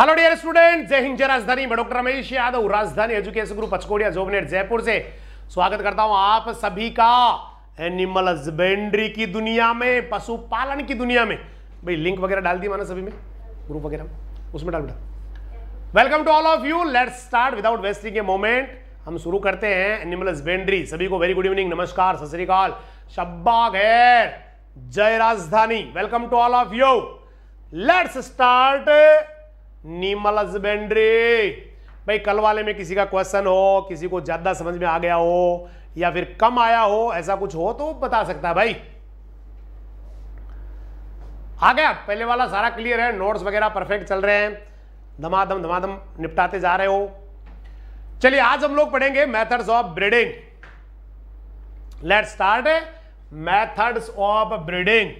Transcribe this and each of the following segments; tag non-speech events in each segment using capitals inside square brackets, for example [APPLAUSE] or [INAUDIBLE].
hello dear student जय हिंद जय राजधानी मैं doctor Ramesh Yadav Rajdhani education group Pachkodiya जॉब जयपुर से स्वागत करता हूं आप सभी का एनिमल हस्बेंड्री की दुनिया में पशुपालन की दुनिया में भाई लिंक वगैरह डाल दी मैंने सभी में ग्रुप वगैरह उसमें डाल बेटा welcome to all of you let's start without wasting a moment हम शुरू करते हैं एनिमल हस्बेंड्री सभी को वेरी गुड इवनिंग नमस्कार सत श्रीकाल शब्बा गैर जय Rajdhani welcome to all of you let's start animal husbandry भाई कल वाले में किसी का क्वेश्चन हो किसी को ज़्यादा समझ में आ गया हो या फिर कम आया हो ऐसा कुछ हो तो बता सकता है भाई आ गया पहले वाला सारा क्लियर है नोट्स वगैरह परफेक्ट चल रहे हैं धमाधम धमाधम निपटाते जा रहे हो चलिए आज हम लोग पढ़ेंगे methods of breeding let start methods of breeding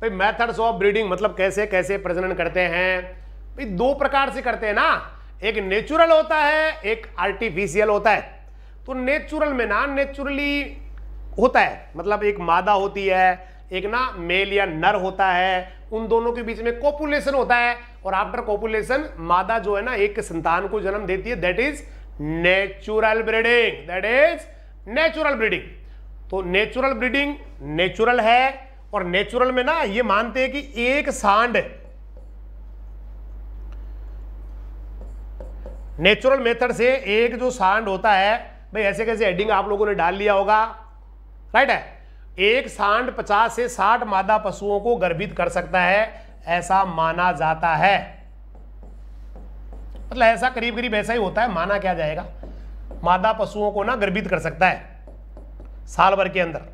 भाई मेथड्स ऑफ ब्रीडिंग मतलब कैसे कैसे प्रजनन करते हैं भाई दो प्रकार से करते हैं ना एक नेचुरल होता है एक आर्टिफिशियल होता है तो नेचुरल में ना नेचुरली होता है मतलब एक मादा होती है एक ना मेल या नर होता है उन दोनों के बीच में कॉपुलेशन होता है और आफ्टर कॉपुलेशन मादा जो है ना एक संतान को जन्म देती है that is natural breeding that is natural breeding तो नेचुरल ब्रीडिंग नेचुरल है और नेचुरल में ना ये मानते हैं कि एक सांड है नेचुरल मेथड से एक जो सांड होता है भाई ऐसे कैसे हेडिंग आप लोगों ने डाल लिया होगा राइट है एक सांड पचास से साठ मादा पशुओं को गर्भित कर सकता है ऐसा माना जाता है मतलब ऐसा करीब करीब ऐसा ही होता है माना क्या जाएगा मादा पशुओं को ना गर्भित कर सकता है साल भर के अंदर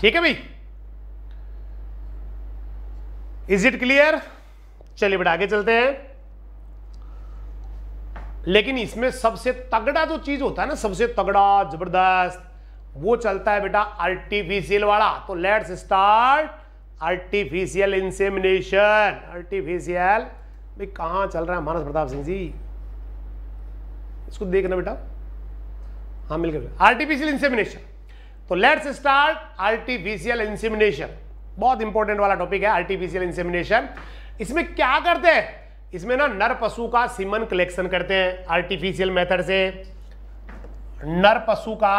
ठीक है भाई इज इट क्लियर चलिए बेटा आगे चलते हैं लेकिन इसमें सबसे तगड़ा जो चीज होता है ना सबसे तगड़ा जबरदस्त वो चलता है बेटा आर्टिफिशियल वाला तो let's start artificial insemination artificial भाई कहां चल रहा है मानस प्रताप सिंह जी इसको देखना बेटा हाँ मिलकर आर्टिफिशियल इंसेमिनेशन तो लेट्स स्टार्ट आर्टिफिशियल इंसिमिनेशन बहुत इंपॉर्टेंट वाला टॉपिक है आर्टिफिशियल इंसिमिनेशन इसमें क्या करते हैं इसमें ना नर पशु का सीमन कलेक्शन करते हैं आर्टिफिशियल मेथड से नर पशु का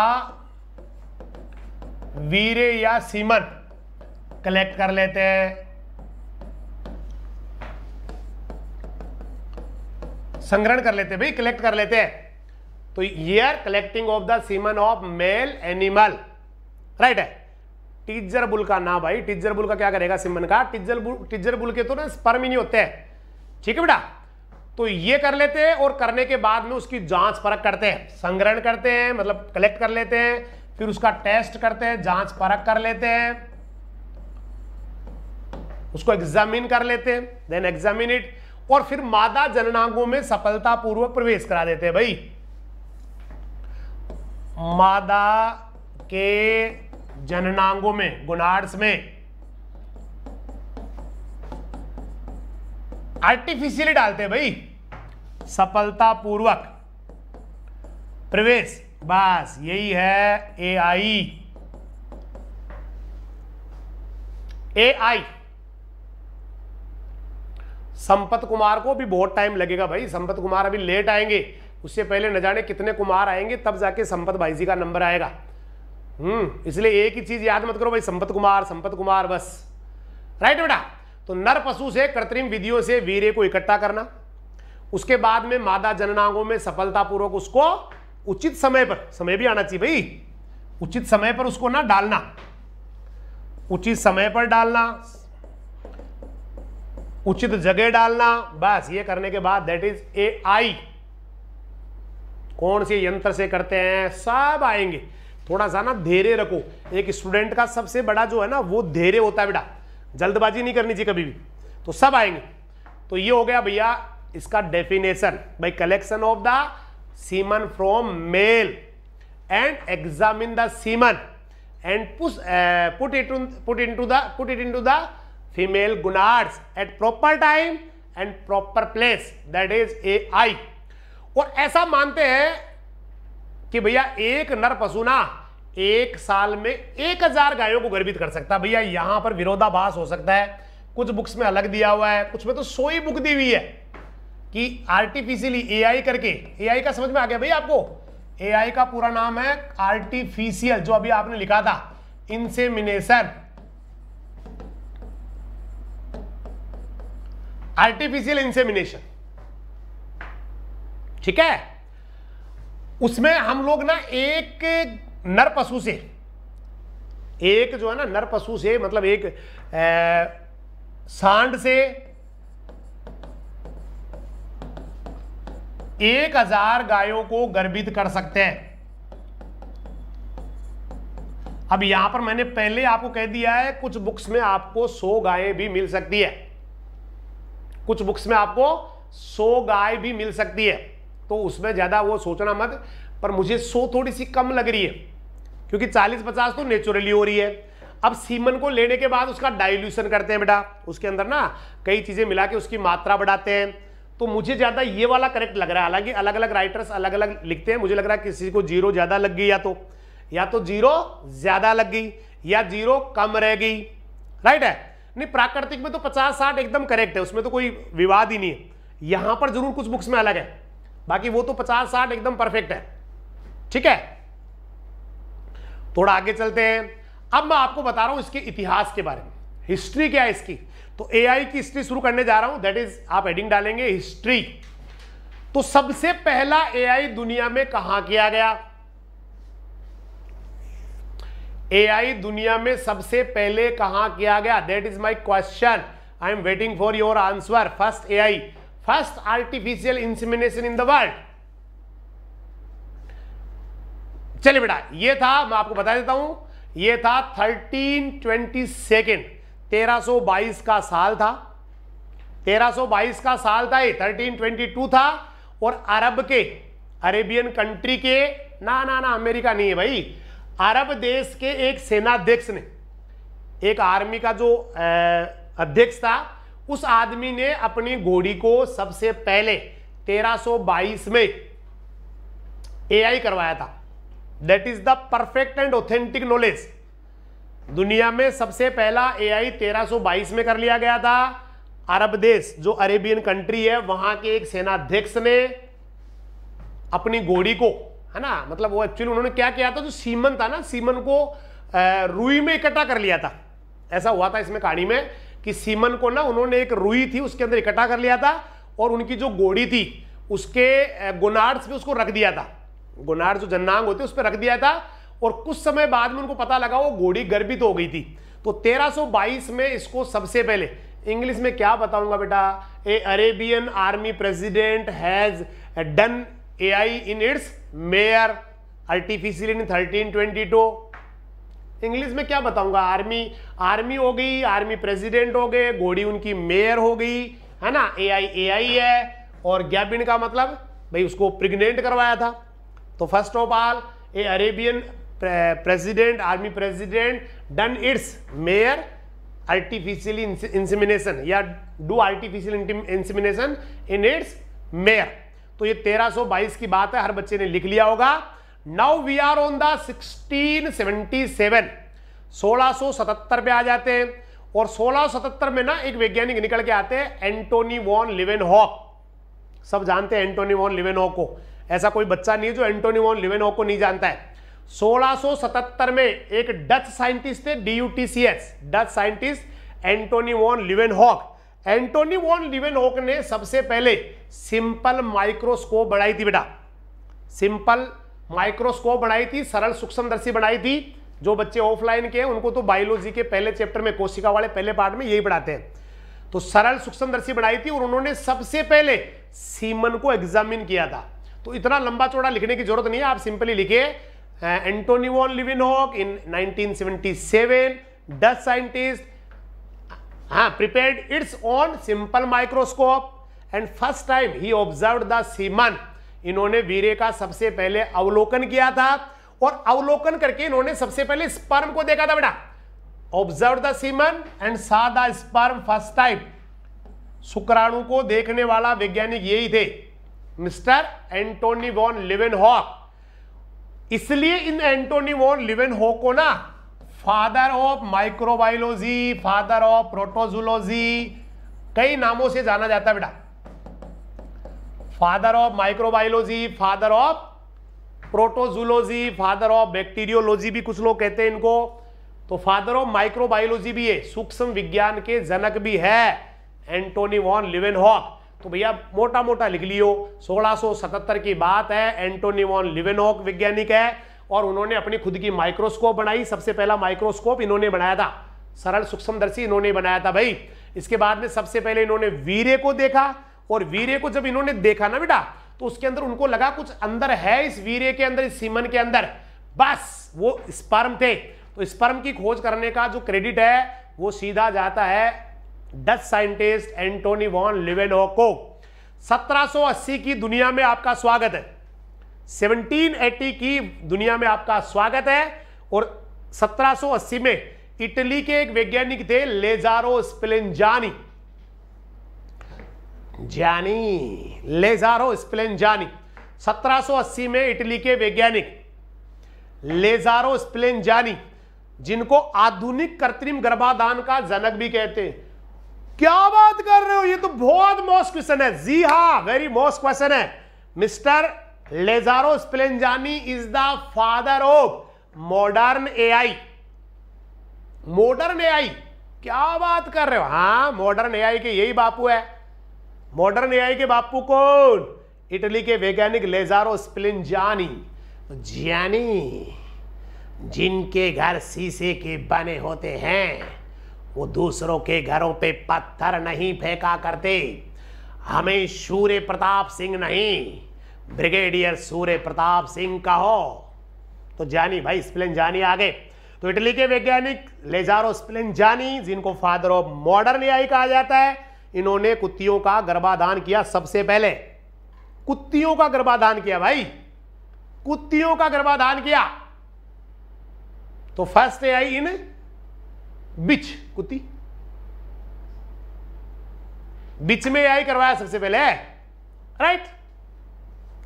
वीरे या सीमन कलेक्ट कर लेते हैं संग्रहण कर लेते हैं भाई कलेक्ट कर लेते हैं तो यर collecting of the semen of male animal right है टीजर बुल का ना भाई टीजर बुल का क्या करेगा सिमन का टीजर बुल टीजर बुल के तो ना स्पर्म ही नहीं होते हैं ठीक है बेटा तो ये कर लेते हैं और करने के बाद में उसकी जांच परख करते हैं संग्रहण करते हैं मतलब कलेक्ट कर लेते हैं फिर उसका टेस्ट करते हैं जांच परख कर लेते हैं उसको एग्जामिन कर लेते हैं देन एग्जामिन इट और फिर मादा जननांगों में सफलतापूर्वक प्रवेश करा देते हैं भाई मादा के जननांगों में गुनाड्स में आर्टिफिशियली डालते हैं भाई सफलतापूर्वक प्रवेश बस यही है एआई एआई संपत कुमार को भी बहुत टाइम लगेगा भाई संपत कुमार अभी लेट आएंगे उससे पहले न जाने कितने कुमार आएंगे तब जाके संपत भाई जी का नंबर आएगा हम्म, इसलिए एक ही चीज याद मत करो भाई संपत कुमार संपत कुमार बस राइट बेटा तो नर पशु से कृत्रिम विधियों से वीर्य को इकट्ठा करना उसके बाद में मादा जननांगों में सफलतापूर्वक उसको उचित समय पर समय भी आना चाहिए भाई उचित समय पर उसको ना डालना उचित समय पर डालना उचित जगह डालना बस ये करने के बाद दैट इज ए आई कौन से यंत्र से करते हैं सब आएंगे थोड़ा सा ना धैर्य रखो एक स्टूडेंट का सबसे बड़ा जो है ना वो धैर्य होता है बेटा जल्दबाजी नहीं करनी चाहिए कभी भी तो सब आएंगे तो ये हो गया भैया इसका डेफिनेशन भाई collection of the semen from male and examine the semen and put it put into the put it into the female gonads at proper time and proper place that is A I और ऐसा मानते हैं कि भैया एक नर पशुना एक साल में एक हजार गायों को गर्भित कर सकता है भैया यहां पर विरोधाभास हो सकता है कुछ बुक्स में अलग दिया हुआ है कुछ में तो सोई बुक दी हुई है कि आर्टिफिशियली एआई करके एआई का समझ में आ गया भैया आपको एआई का पूरा नाम है आर्टिफिशियल जो अभी आपने लिखा था इंसेमिनेशन आर्टिफिशियल इंसेमिनेशन ठीक है उसमें हम लोग ना एक नर पशु से एक जो है ना नर पशु से मतलब एक सांड से एक हजार गायों को गर्भित कर सकते हैं अब यहां पर मैंने पहले आपको कह दिया है कुछ बुक्स में आपको सौ गायें भी मिल सकती है कुछ बुक्स में आपको सौ गाय भी मिल सकती है तो उसमें ज़्यादा वो सोचना मत पर मुझे सो थोड़ी सी कम लग रही है क्योंकि चालीस पचास तो नेचुरली हो रही है अब सीमन को लेने के बाद उसका डाइल्यूशन करते हैं बेटा उसके अंदर ना कई चीज़ें मिला के उसकी मात्रा बढ़ाते हैं तो मुझे ज़्यादा ये वाला करेक्ट लग रहा है हालांकि अलग अलग राइटर्स अलग अलग लिखते हैं मुझे लग रहा है किसी को जीरो ज़्यादा लग गई या तो या तो जीरो ज़्यादा लग गई या जीरो कम रह गई राइट है नहीं प्राकृतिक में तो पचास साठ एकदम करेक्ट है उसमें तो कोई विवाद ही नहीं है यहाँ पर जरूर कुछ बुक्स में अलग है बाकी वो तो पचास साठ एकदम परफेक्ट है ठीक है थोड़ा आगे चलते हैं अब मैं आपको बता रहा हूं इसके इतिहास के बारे में हिस्ट्री क्या है इसकी तो एआई की हिस्ट्री शुरू करने जा रहा हूं दैट इज आप एडिंग डालेंगे हिस्ट्री तो सबसे पहला एआई दुनिया में कहा किया गया एआई दुनिया में सबसे पहले कहा किया गया that is my question I am waiting for your answer first AI first artificial insemination in the world चलिए बेटा ये था मैं आपको बता देता हूं ये था 1320 सेकेंड 1322 का साल था 1322 का साल था ये 1322 था और अरब के अरेबियन कंट्री के ना ना ना अमेरिका नहीं है भाई अरब देश के एक सेनाध्यक्ष ने एक आर्मी का जो अध्यक्ष था उस आदमी ने अपनी घोड़ी को सबसे पहले 1322 में एआई करवाया था that is the perfect and authentic knowledge दुनिया में सबसे पहला एआई 1322 में कर लिया गया था अरब देश जो अरेबियन कंट्री है वहां के एक सेनाध्यक्ष ने अपनी घोड़ी को है ना मतलब वो एक्चुअली उन्होंने क्या किया था जो सीमन था ना सीमन को रूई में इकट्ठा कर लिया था ऐसा हुआ था इसमें कहानी में कि सीमन को ना उन्होंने एक रुई थी उसके अंदर इकट्ठा कर लिया था और उनकी जो गोड़ी थी उसके गुनार्स पे उसको रख दिया था गोनार्ड जो जन्नांग होते उस पर रख दिया था और कुछ समय बाद में उनको पता लगा वो घोड़ी गर्भित हो गई थी तो 1322 में इसको सबसे पहले इंग्लिश में क्या बताऊंगा बेटा a Arabian army president has done A I in its mare artificial in thirteen twenty two English में क्या बताऊंगा आर्मी आर्मी हो गई आर्मी प्रेसिडेंट हो गए घोड़ी उनकी मेयर हो गई है ना ए आई ए आई है और गैबिन का मतलब भाई उसको प्रेग्नेंट करवाया था तो first of all a Arabian president army president done its mare artificial insemination या do artificial insemination in its mare तो ये 1322 की बात है हर बच्चे ने लिख लिया होगा now we are on sixteen the 1677 1677 पे आ जाते हैं और 1677 में ना एक वैज्ञानिक निकल के आते हैं एंटोनी वॉन लिवेन हॉक सब जानते हैं एंटोनी वॉन लिवेन हॉक को ऐसा कोई बच्चा नहीं है जो एंटोनी वॉन लिवेन हॉक को नहीं जानता है 1677 में एक डच साइंटिस्ट थे D U T C H Dutch scientist Antonie van Leeuwenhoek Antonie van Leeuwenhoek ने सबसे पहले सिंपल माइक्रोस्कोप बढ़ाई थी बेटा सिंपल माइक्रोस्कोप बनाई थी सरल सूक्ष्मदर्शी बनाई थी जो बच्चे ऑफलाइन के हैं उनको तो बायोलॉजी के पहले चैप्टर में कोशिका वाले पहले पार्ट में यही पढ़ाते हैं तो सरल सूक्ष्मदर्शी बनाई थी और उन्होंने सबसे पहले सीमन को एग्जामिन किया था तो इतना लंबा चौड़ा लिखने की जरूरत नहीं है आप सिंपली लिखिए Antonie van Hoek in nineteen Dutch scientist हाँ prepare its on simple microscope and first time he observe the semen इन्होंने वीरे का सबसे पहले अवलोकन किया था और अवलोकन करके इन्होंने सबसे पहले स्पर्म को देखा था बेटा observe the semen and saw the sperm first type शुक्राणु को देखने वाला वैज्ञानिक यही थे Mister Antonie van Leeuwenhoek इसलिए इन एंटोनी वॉन लिवेन हॉक को ना father of microbiology father of protozoology कई नामों से जाना जाता है बेटा father of microbiology father of protozoology father of bacteriology भी कुछ लोग कहते हैं इनको तो फादर ऑफ माइक्रोबायोलॉजी भी है सूक्ष्म विज्ञान के जनक भी है एंटोनी वॉन लिवेनहॉक तो भैया मोटा मोटा लिख लियो 1677 की बात है एंटोनी वॉन लिवेनहॉक वैज्ञानिक है और उन्होंने अपनी खुद की माइक्रोस्कोप बनाई सबसे पहला माइक्रोस्कोप इन्होंने बनाया था सरल सूक्ष्मदर्शी इन्होंने बनाया था भाई इसके बाद में सबसे पहले इन्होंने वीरे को देखा और वीरे को जब इन्होंने देखा ना बेटा तो उसके अंदर उनको लगा कुछ अंदर है इस वीरे के अंदर इस सीमन के अंदर बस वो स्पर्म थे तो स्पर्म की खोज करने का जो क्रेडिट है वो सीधा जाता है Dutch scientist Antonie van Leeuwenhoek को 1780 की दुनिया में आपका स्वागत है 1780 की दुनिया में आपका स्वागत है और 1780 में इटली के एक वैज्ञानिक थे लेजारो स्पेलेंजानी जानी लेजारो स्प्लेन जानी 1780 में इटली के वैज्ञानिक लेजारो स्प्लेन जानी जिनको आधुनिक कृत्रिम गर्भाधान का जनक भी कहते हैं क्या बात कर रहे हो ये तो बहुत मोस्ट क्वेश्चन है जी हा वेरी मोस्ट क्वेश्चन है Mister Lazzaro Spallanzani is the father of modern AI modern AI क्या बात कर रहे हो हाँ मॉडर्न एआई के यही बापू है मॉडर्न एआई के बापू कौन इटली के वैज्ञानिक लेजारो स्प्लिनजानी जियानी जिनके घर शीशे के बने होते हैं वो दूसरों के घरों पे पत्थर नहीं फेंका करते हमें सूर्य प्रताप सिंह नहीं ब्रिगेडियर सूर्य प्रताप सिंह कहो तो जानी भाई स्प्लिन जानी आगे तो इटली के वैज्ञानिक लेजारो स्प्लिन जानी जिनको फादर ऑफ मॉडर्न एआई कहा जाता है इन्होंने कुत्तियों का गर्भाधान किया सबसे पहले कुत्तियों का गर्भाधान किया भाई कुत्तियों का गर्भाधान किया तो फर्स्ट ए आई इन बिच कुत्ती बिच में आई करवाया सबसे पहले राइट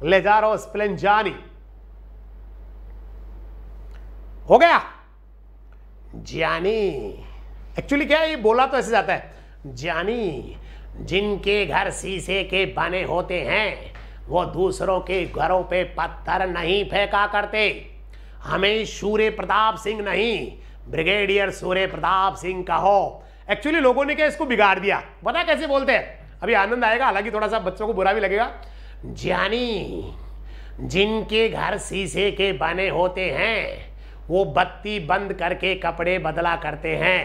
ले जा स्प्लेन जानी हो गया जानी एक्चुअली क्या है ये बोला तो ऐसे जाता है ज्ञानी जिनके घर शीशे के बने होते हैं वो दूसरों के घरों पे पत्थर नहीं फेंका करते हमें सूर्य प्रताप सिंह नहीं ब्रिगेडियर सूर्य प्रताप सिंह कहो एक्चुअली लोगों ने क्या इसको बिगाड़ दिया पता कैसे बोलते हैं अभी आनंद आएगा हालांकि थोड़ा सा बच्चों को बुरा भी लगेगा ज्ञानी जिनके घर शीशे के बने होते हैं वो बत्ती बंद करके कपड़े बदला करते हैं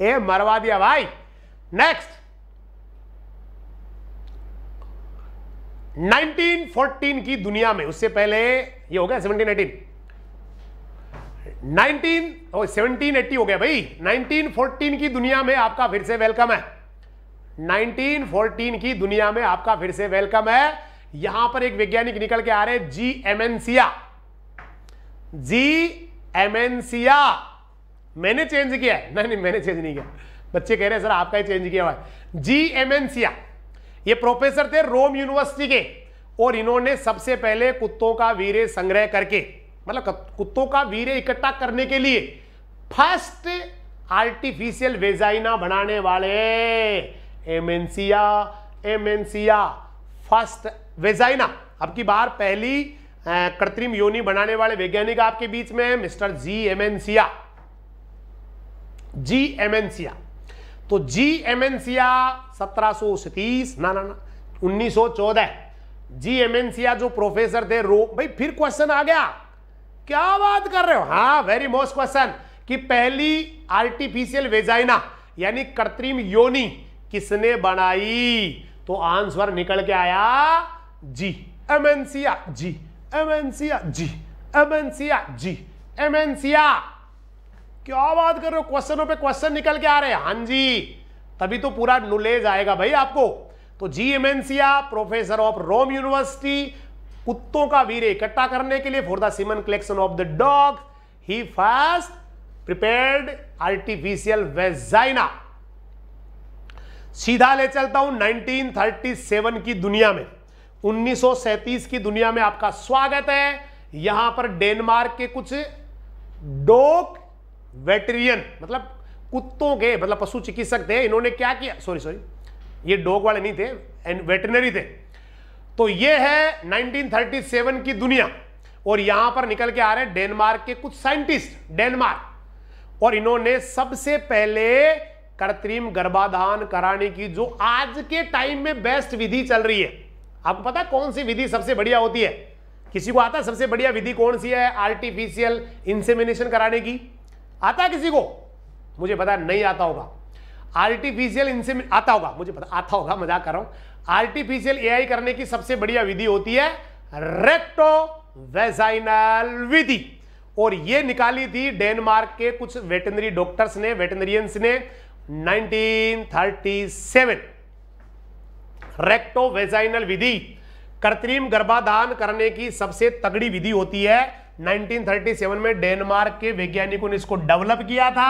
ए मरवा दिया भाई नेक्स्ट 1914 की दुनिया में उससे पहले ये हो गया 1718 19 सेवनटीन 1780 हो गया भाई 1914 की दुनिया में आपका फिर से वेलकम है 1914 की दुनिया में आपका फिर से वेलकम है यहां पर एक वैज्ञानिक निकल के आ रहे जी एमेंसिया जी एमेंसिया मैंने चेंज किया है नहीं नहीं मैंने चेंज नहीं किया बच्चे कह रहे हैं सर आपका ही चेंज किया हुआ जी एम एन सिया ये प्रोफेसर थे रोम यूनिवर्सिटी के और इन्होंने सबसे पहले कुत्तों का वीर संग्रह करके मतलब कुत्तों का वीर इकट्ठा करने के लिए फर्स्ट आर्टिफिशियल वेजाइना बनाने वाले एमएनसिया एमएनसिया फर्स्ट वेजाइना अब की बार पहली कृत्रिम योनि बनाने वाले वैज्ञानिक आपके बीच में मिस्टर जी एमएनसिया जी एमेंसिया तो जी एमेंसिया सत्रह ना ना ना 1914 जी एमेंसिया जो प्रोफेसर थे रो भाई फिर क्वेश्चन आ गया क्या बात कर रहे हो हा वेरी मोस्ट क्वेश्चन कि पहली आर्टिफिशियल वेजाइना यानी कृत्रिम योनि किसने बनाई तो आंसर निकल के आया जी एमेंसिया जी एमेंसिया जी एमेंसिया जी एमेंसिया क्या बात कर रहे हो क्वेश्चनों पे क्वेश्चन निकल के आ रहे हैं हाँ जी तभी तो पूरा नॉलेज आएगा भाई आपको तो जी एम प्रोफेसर ऑफ रोम यूनिवर्सिटी कुत्तों का वीर इकट्ठा करने के लिए for the semen collection of the dog he first prepared artificial vagina सीधा ले चलता हूं 1937 की दुनिया में उन्नीस की दुनिया में आपका स्वागत है यहां पर डेनमार्क के कुछ डॉग वेटरियन मतलब कुत्तों के मतलब पशु चिकित्सक थे इन्होंने क्या किया सॉरी सॉरी ये डॉग वाले नहीं थे एंड वेटनरी थे तो ये है 1937 की दुनिया और यहां पर निकल के आ रहे हैं डेनमार्क के कुछ साइंटिस्ट डेनमार्क और इन्होंने सबसे पहले कृत्रिम गर्भाधान कराने की जो आज के टाइम में बेस्ट विधि चल रही है आपको पता है कौन सी विधि सबसे बढ़िया होती है किसी को आता है सबसे बढ़िया विधि कौन सी है आर्टिफिशियल इंसेमिनेशन कराने की आता है किसी को मुझे पता नहीं आता होगा आर्टिफिशियल इंसेमिन आता होगा मुझे पता आता होगा मजाक कर रहा हूं आर्टिफिशियल एआई करने की सबसे बढ़िया विधि होती है रेक्टो वेजाइनल विधि और यह निकाली थी डेनमार्क के कुछ वेटनरी डॉक्टर्स ने वेटनरियंस ने 1937 रेक्टो वेजाइनल विधि कृत्रिम गर्भाधान करने की सबसे तगड़ी विधि होती है 1937 में डेनमार्क के वैज्ञानिकों ने इसको डेवलप किया था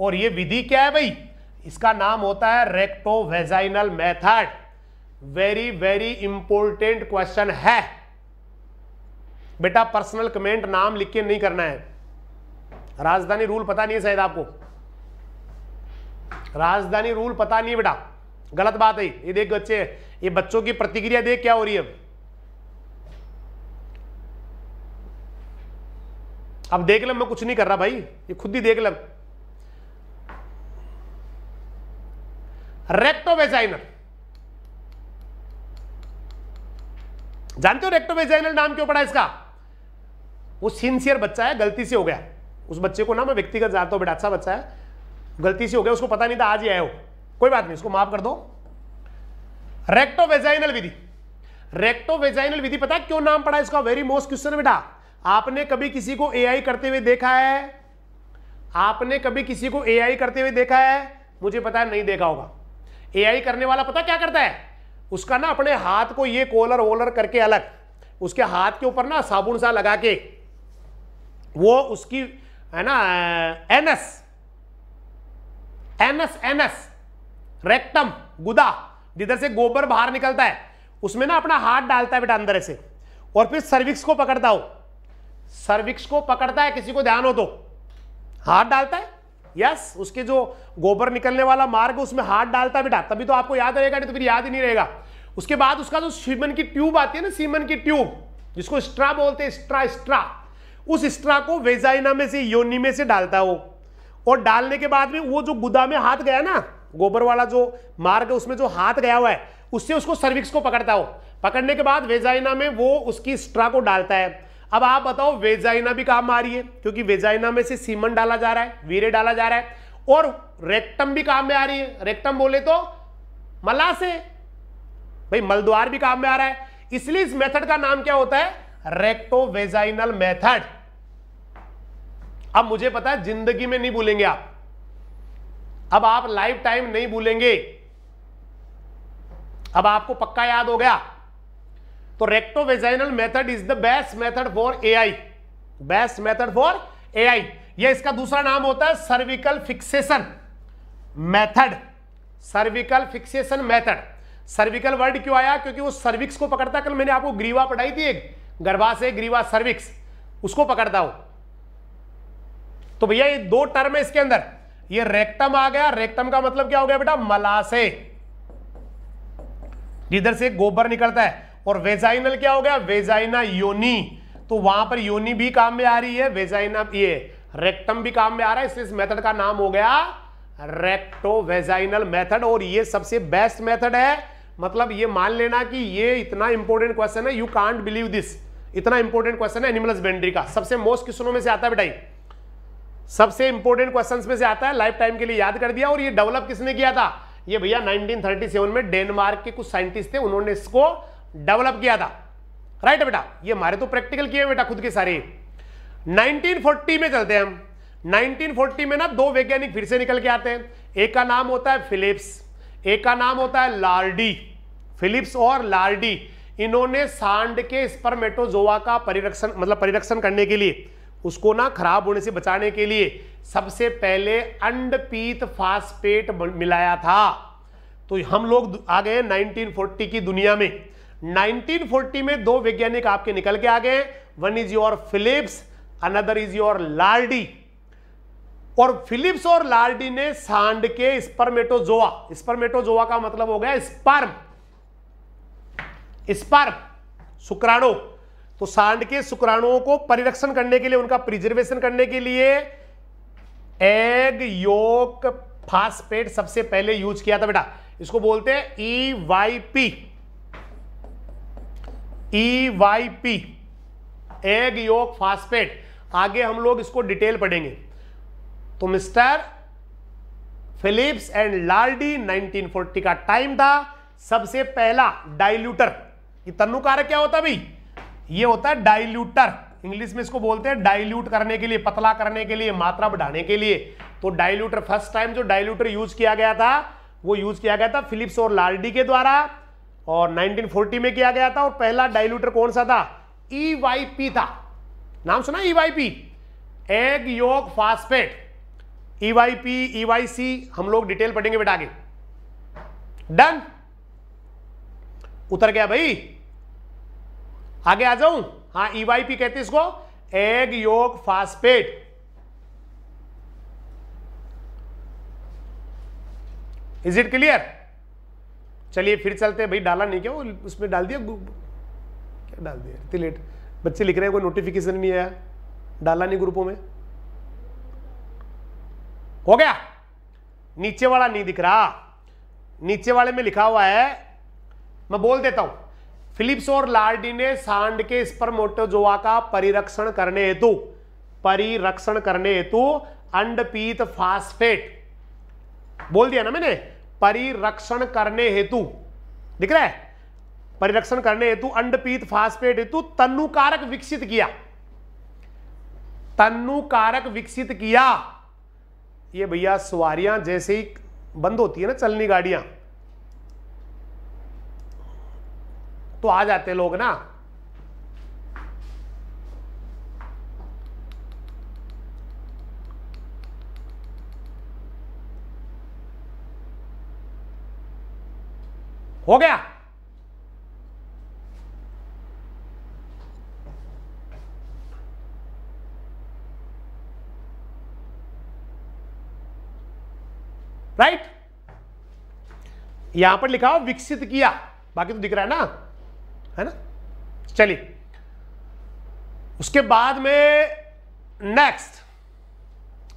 और ये विधि क्या है भाई इसका नाम होता है rectovaginal method very very important question है बेटा पर्सनल कमेंट नाम लिख के नहीं करना है राजधानी रूल पता नहीं है शायद आपको राजधानी रूल पता नहीं है बेटा गलत बात है ये देख बच्चे ये बच्चों की प्रतिक्रिया देख क्या हो रही है अब देख लम मैं कुछ नहीं कर रहा भाई ये खुद ही देख लम रेक्टोवेजाइनल जानते हो रेक्टोवेजाइनल नाम क्यों पड़ा इसका वो सिंसियर बच्चा है गलती से हो गया उस बच्चे को ना मैं व्यक्तिगत जानता हूं बेटा अच्छा बच्चा है गलती से हो गया उसको पता नहीं था आज ही आए हो कोई बात नहीं उसको माफ कर दो रेक्टोवेजाइनल विधि रेक्टोवेजाइनल विधि पता क्यों नाम पड़ा इसका वेरी मोस्ट क्वेश्चन बेटा आपने कभी किसी को एआई करते हुए देखा है आपने कभी किसी को एआई करते हुए देखा है मुझे पता है नहीं देखा होगा एआई करने वाला पता क्या करता है उसका ना अपने हाथ को ये कोलर वोलर करके अलग उसके हाथ के ऊपर ना साबुन सा लगा के वो उसकी है ना एस एन एस रेक्टम गुदा जिधर से गोबर बाहर निकलता है उसमें ना अपना हाथ डालता है बेटा अंदर से और फिर सर्विक्स को पकड़ता हो सर्विक्स को पकड़ता है किसी को ध्यान हो तो हाथ डालता है यस उसके जो गोबर निकलने वाला मार्ग उसमें हाथ डालता है बेटा तभी तो आपको याद रहेगा नहीं तो फिर याद ही नहीं रहेगा उसके बाद उसका जो सीमन की ट्यूब आती है ना सीमन की ट्यूब जिसको स्ट्रा बोलते हैं स्ट्रा स्ट्रा उस स्ट्रा को वेजाइना में से योनि में से डालता है वो और डालने के बाद में वो जो गुदा में हाथ गया ना गोबर वाला जो मार्ग उसमें जो हाथ गया हुआ है उससे उसको सर्विक्स को पकड़ता हो पकड़ने के बाद वेजाइना में वो उसकी स्ट्रा को डालता है अब आप बताओ वेजाइना भी काम आ रही है क्योंकि वेजाइना में से सीमन डाला जा रहा है वीरे डाला जा रहा है और रेक्टम भी काम में आ रही है रेक्टम बोले तो मला से भाई मलद्वार भी काम में आ रहा है इसलिए इस मेथड का नाम क्या होता है रेक्टोवेजाइनल मेथड अब मुझे पता है जिंदगी में नहीं भूलेंगे आप अब आप लाइफ टाइम नहीं भूलेंगे अब आपको पक्का याद हो गया तो rectovaginal method is the best method for AI best method for AI ये इसका दूसरा नाम होता है cervical fixation method cervical fixation method cervical word क्यों आया क्योंकि वो सर्विक्स को पकड़ता कल मैंने आपको ग्रीवा पढ़ाई थी एक गर्भाशय ग्रीवा सर्विक्स उसको पकड़ता हो तो भैया ये दो टर्म है इसके अंदर ये रेक्टम आ गया रेक्टम का मतलब क्या हो गया बेटा मलाशय जिधर से गोबर निकलता है और वेजाइनल क्या हो गया वेजाइना योनी तो वहां पर योनी भी काम में आ रही है वेजाइना ये रेक्टम भी काम में आ रहा है इसलिए इस मेथड का नाम हो गया रेक्टोवेजाइनल मेथड और ये सबसे बेस्ट मेथड है मतलब ये मान लेना कि ये इतना इंपॉर्टेंट क्वेश्चन है यू कांट बिलीव दिस इतना इंपॉर्टेंट क्वेश्चन है एनिमल्स बेंड्री का सबसे मोस्ट क्वेश्चनों में से आता है बेटाई सबसे इंपॉर्टेंट क्वेश्चंस में से आता है लाइफ टाइम के लिए याद कर दिया और ये डेवलप किसने किया था ये भैया 1937 में डेनमार्क के कुछ साइंटिस्ट थे उन्होंने इसको डेवलप किया था राइट बेटा ये हमारे तो प्रैक्टिकल किए बेटा खुद के सारे 1940 में चलते हैं हम 1940 में ना दो वैज्ञानिक फिर से निकल के आते हैं एक का नाम होता है फिलिप्स एक का नाम होता है लार्डी फिलिप्स और लार्डी इन्होंने सांड के स्पर्मेटोजोआ का परिरक्षण मतलब परिरक्षण करने के लिए उसको ना खराब होने से बचाने के लिए सबसे पहले अंडपीत फास्पेट मिलाया था तो हम लोग आ गए 1940 की दुनिया में 1940 में दो वैज्ञानिक आपके निकल के आ गए one is your Phillips another is your Lardy और फिलिप्स और लार्डी ने सांड के स्पर्मेटोजोआ स्पर्मेटोजोआ का मतलब हो गया स्पर्म स्पर्म शुक्राणु तो सांड के शुक्राणुओं को परिरक्षण करने के लिए उनका प्रिजर्वेशन करने के लिए एग योक फास्पेट सबसे पहले यूज किया था बेटा इसको बोलते हैं E Y P E Y P egg yolk phosphate आगे हम लोग इसको डिटेल पढ़ेंगे तो मिस्टर फिलिप्स एंड लार्डी 1940 का टाइम था सबसे पहला डाइल्यूटर ये तन्नु क्या होता भाई ये होता है डाइल्यूटर इंग्लिश में इसको बोलते हैं डाइल्यूट करने के लिए पतला करने के लिए मात्रा बढ़ाने के लिए तो डाइल्यूटर फर्स्ट टाइम जो डाइल्यूटर यूज किया गया था वो यूज किया गया था फिलिप्स और लार्डी के द्वारा और 1940 में किया गया था और पहला डाइल्यूटर कौन सा था ई e था नाम सुना E e egg yolk phosphate E Y C हम लोग डिटेल पढ़ेंगे बेटा आगे डन उतर गया भाई आगे आ जाऊं हाँ ई वाई पी कहते इसको egg yolk phosphate is it clear चलिए फिर चलते हैं भाई डाला नहीं क्या वो उसमें डाल दिया क्या डाल दिया इतनी लेट बच्चे लिख रहे हैं कोई नोटिफिकेशन नहीं आया डाला नहीं ग्रुपों में हो गया नीचे वाला नहीं दिख रहा नीचे वाले में लिखा हुआ है मैं बोल देता हूं फिलिप्स और लार्डी ने सांड के स्पर्मोटोजोआ का परिरक्षण करने हेतु परिरक्षण करने हेतु अंडपीत फास्फेट बोल दिया ना मैंने परिरक्षण करने हेतु दिख रहा है परिरक्षण करने हेतु अंडपीत फास्फेट हेतु तन्नुकारक विकसित किया तन्नुकारक विकसित किया ये भैया सवारियां जैसे ही बंद होती है ना चलनी गाड़ियां तो आ जाते लोग ना हो गया राइट यहां पर लिखा हो विकसित किया बाकी तो दिख रहा है ना है ना चलिए उसके बाद में नेक्स्ट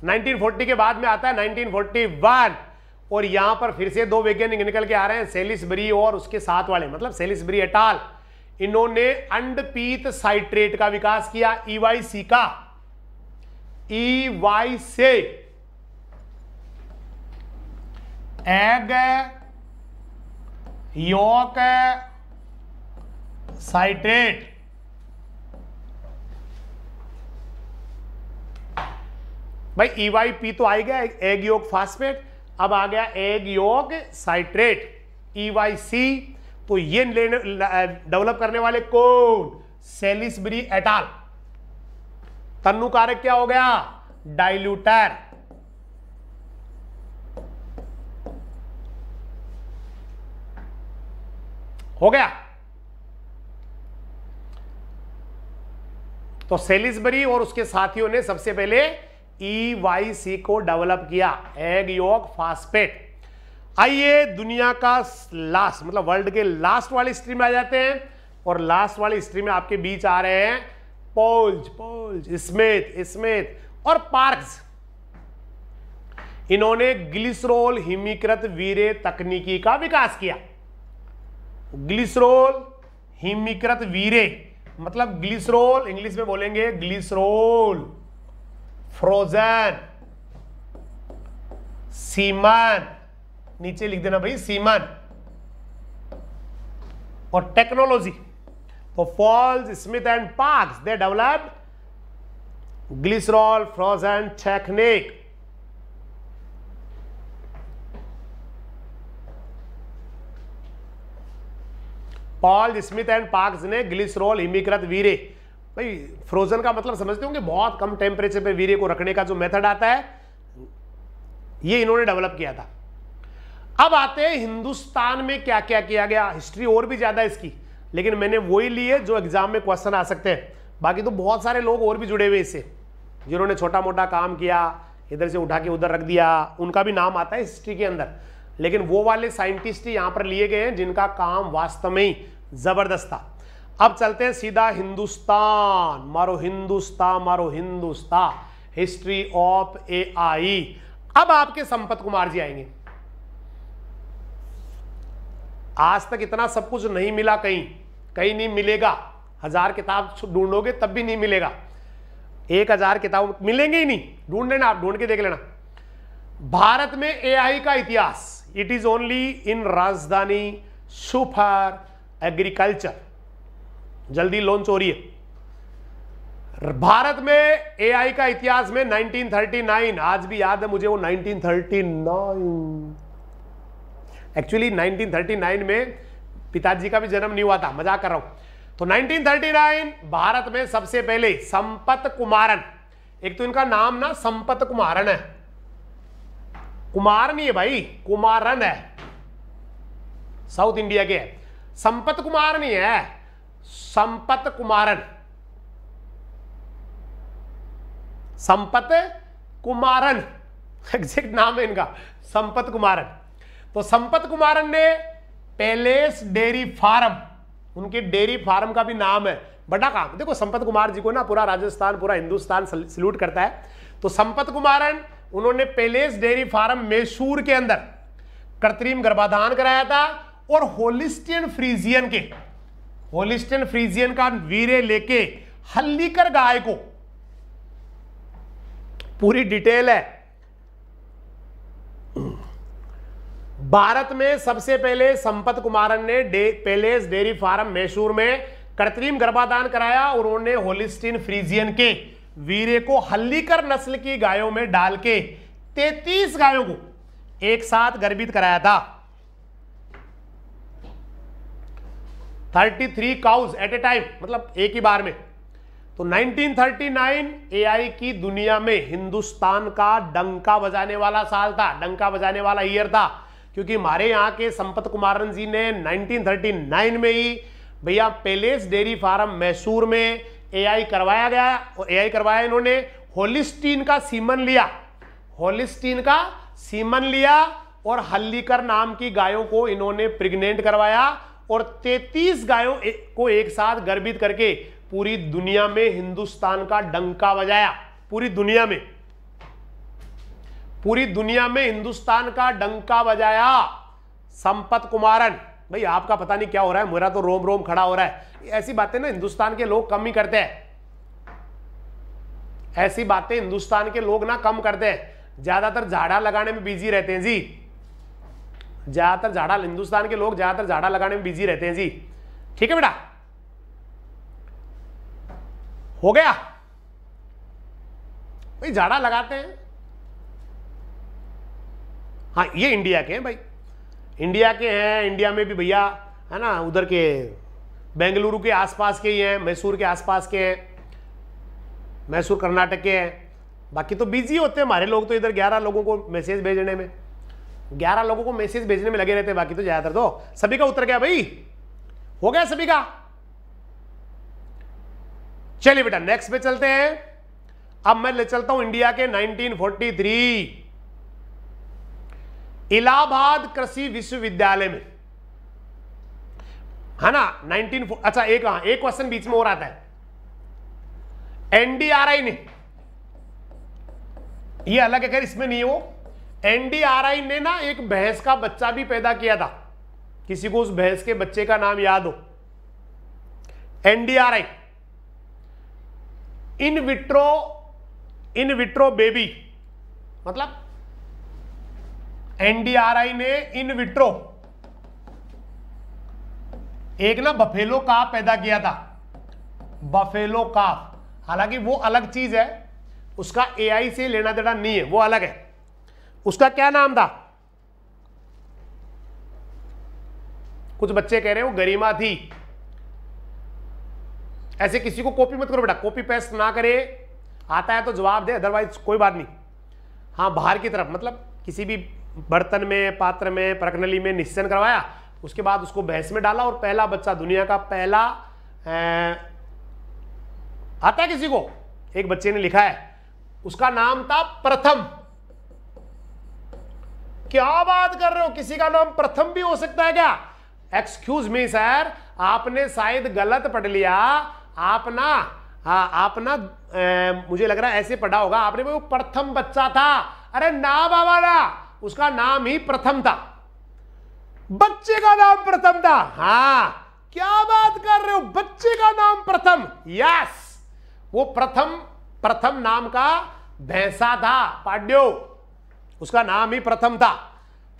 1940 के बाद में आता है 1941 और यहां पर फिर से दो वैज्ञानिक निकल के आ रहे हैं सेलिसबरी और उसके साथ वाले मतलब सेलिसबरी एटाल इन्होंने अंडपीत साइट्रेट का विकास किया ईवाईसी e का ईवाई e से एग योक साइट्रेट भाई ईवाईपी e तो आई गया एग योग फास्फेट अब आ गया एग योग साइट्रेट ई वाई सी तो ये डेवलप करने वाले कौन सेलिसब्री एटाल तनु कारक क्या हो गया डाइल्यूटर हो गया तो सेलिसबरी और उसके साथियों ने सबसे पहले ईवाईसी वाई सी को डेवलप किया एग योग फास्पेट आइए दुनिया का लास्ट मतलब वर्ल्ड के लास्ट वाली हिस्ट्री में आ जाते हैं और लास्ट वाली हिस्ट्री में आपके बीच आ रहे हैं पोल्ज पोल्ज स्मिथ स्मिथ और पार्क्स इन्होंने ग्लिसरोल हिमीकृत वीरे तकनीकी का विकास किया ग्लिसरोल हिमीकृत वीरे मतलब ग्लिसरोल इंग्लिश में बोलेंगे ग्लिसरोल फ्रोजन सीमन नीचे लिख देना भाई सीमन और टेक्नोलॉजी तो Polge Smith and Parks they develop glycerol frozen technique Polge Smith and Parks ने ग्लिसरॉल इमिक्रत वीरे भाई फ्रोजन का मतलब समझते होंगे बहुत कम टेम्परेचर पे वीर्य को रखने का जो मेथड आता है ये इन्होंने डेवलप किया था अब आते हैं हिंदुस्तान में क्या क्या किया गया हिस्ट्री और भी ज्यादा इसकी लेकिन मैंने वही लिए जो एग्जाम में क्वेश्चन आ सकते हैं बाकी तो बहुत सारे लोग और भी जुड़े हुए इससे जिन्होंने छोटा मोटा काम किया इधर से उठा के उधर रख दिया उनका भी नाम आता है हिस्ट्री के अंदर लेकिन वो वाले साइंटिस्ट ही यहां पर लिए गए हैं जिनका काम वास्तव में ही जबरदस्त था अब चलते हैं सीधा हिंदुस्तान मारो हिंदुस्तान मारो Hindustan history of A I अब आपके संपत कुमार जी आएंगे आज तक इतना सब कुछ नहीं मिला कहीं कहीं नहीं मिलेगा हजार किताब ढूंढोगे तब भी नहीं मिलेगा एक हजार किताब मिलेंगे ही नहीं ढूंढ लेना आप ढूंढ के देख लेना भारत में एआई का इतिहास इट इज ओनली इन राजधानी सुफर एग्रीकल्चर जल्दी लॉन्च हो रही है भारत में एआई का इतिहास में 1939 आज भी याद है मुझे वो 1939 एक्चुअली 1939 में पिताजी का भी जन्म नहीं हुआ था मजाक कर रहा हूं तो 1939 भारत में सबसे पहले संपत कुमारन एक तो इनका नाम ना संपत कुमारन है कुमार नहीं है भाई कुमारन है साउथ इंडिया के संपत कुमार नहीं है संपत कुमारन संपत कुमारन एग्जैक्ट नाम है इनका संपत कुमारन तो संपत कुमारन ने पैलेस डेयरी फार्म उनके डेयरी फार्म का भी नाम है बड़ा काम देखो संपत कुमार जी को ना पूरा राजस्थान पूरा हिंदुस्तान सल्यूट करता है तो संपत कुमारन उन्होंने पैलेस डेयरी फार्म मैसूर के अंदर कृत्रिम गर्भाधान कराया था और होलिस्टियन फ्रीजियन के होलिस्टन फ्रीजियन का वीरे लेके हल्लीकर गाय को पूरी डिटेल है भारत में सबसे पहले संपत कुमारन ने डे, पेलेस डेयरी फार्म मैसूर में कृत्रिम गर्भाधान कराया उन्होंने होलिस्टिन फ्रीजियन के वीरे को हल्लीकर नस्ल की गायों में डाल के 33 गायों को एक साथ गर्भित कराया था thirty three cows at a time मतलब एक ही बार में तो 1939 एआई की दुनिया में हिंदुस्तान का डंका बजाने वाला साल था डंका बजाने वाला ईयर था क्योंकि हमारे यहाँ के संपत कुमारन जी ने 1939 में ही भैया पेलेस डेयरी फार्म मैसूर में एआई करवाया गया और एआई करवाया इन्होंने होलिस्टीन का सीमन लिया होलिस्टीन का सीमन लिया और हल्लीकर नाम की गायों को इन्होंने प्रेग्नेंट करवाया और 33 गायों को एक साथ गर्भित करके पूरी दुनिया में हिंदुस्तान का डंका बजाया पूरी दुनिया में पूरी दुनिया में हिंदुस्तान का डंका बजाया संपत कुमारन भाई आपका पता नहीं क्या हो रहा है मेरा तो रोम रोम खड़ा हो रहा है ऐसी बातें ना हिंदुस्तान के लोग कम ही करते हैं ऐसी बातें हिंदुस्तान के लोग ना कम करते हैं ज्यादातर झाड़ा लगाने में बिजी रहते हैं जी ज़्यादातर झाड़ा हिंदुस्तान के लोग ज़्यादातर झाड़ा लगाने में बिजी रहते हैं जी ठीक है बेटा हो गया भाई झाड़ा लगाते हैं हाँ ये इंडिया के हैं भाई इंडिया के हैं इंडिया में भी भैया है ना उधर के बेंगलुरु के आसपास के ही हैं मैसूर के आसपास के हैं मैसूर कर्नाटक के हैं बाकी तो बिजी होते हैं हमारे लोग तो इधर ग्यारह लोगों को मैसेज भेजने में ग्यारह लोगों को मैसेज भेजने में लगे रहते बाकी तो ज्यादातर तो सभी का उत्तर क्या भाई हो गया सभी का चलिए बेटा नेक्स्ट पे चलते हैं अब मैं ले चलता हूं इंडिया के 1943 इलाहाबाद कृषि विश्वविद्यालय में है हाँ ना 19 अच्छा एक हाँ एक क्वेश्चन बीच में हो रहा है एनडीआरआई ने ये अलग है खैर इसमें नहीं है वो एनडीआरआई ने ना एक भैंस का बच्चा भी पैदा किया था किसी को उस भैंस के बच्चे का नाम याद हो NDRI in vitro in vitro baby मतलब एनडीआरआई ने इन विट्रो एक ना बफेलो काफ पैदा किया था बफेलो काफ हालांकि वो अलग चीज है उसका एआई से लेना देना नहीं है वो अलग है उसका क्या नाम था कुछ बच्चे कह रहे हैं वो गरिमा थी ऐसे किसी को कॉपी मत करो बेटा कॉपी पेस्ट ना करे आता है तो जवाब दे अदरवाइज कोई बात नहीं हाँ बाहर की तरफ मतलब किसी भी बर्तन में पात्र में प्रकनली में निश्चन करवाया उसके बाद उसको भैंस में डाला और पहला बच्चा दुनिया का पहला ए, आता है किसी को एक बच्चे ने लिखा है उसका नाम था प्रथम क्या बात कर रहे हो किसी का नाम प्रथम भी हो सकता है क्या एक्सक्यूज मी सर आपने शायद गलत पढ़ लिया आप ना हाँ आप ना ए, मुझे लग रहा है ऐसे पढ़ा होगा आपने वो प्रथम बच्चा था अरे ना बाबा ना उसका नाम ही प्रथम था बच्चे का नाम प्रथम था हा क्या बात कर रहे हो बच्चे का नाम प्रथम यस वो प्रथम प्रथम नाम का भैंसा था पाड्यो उसका नाम ही प्रथम था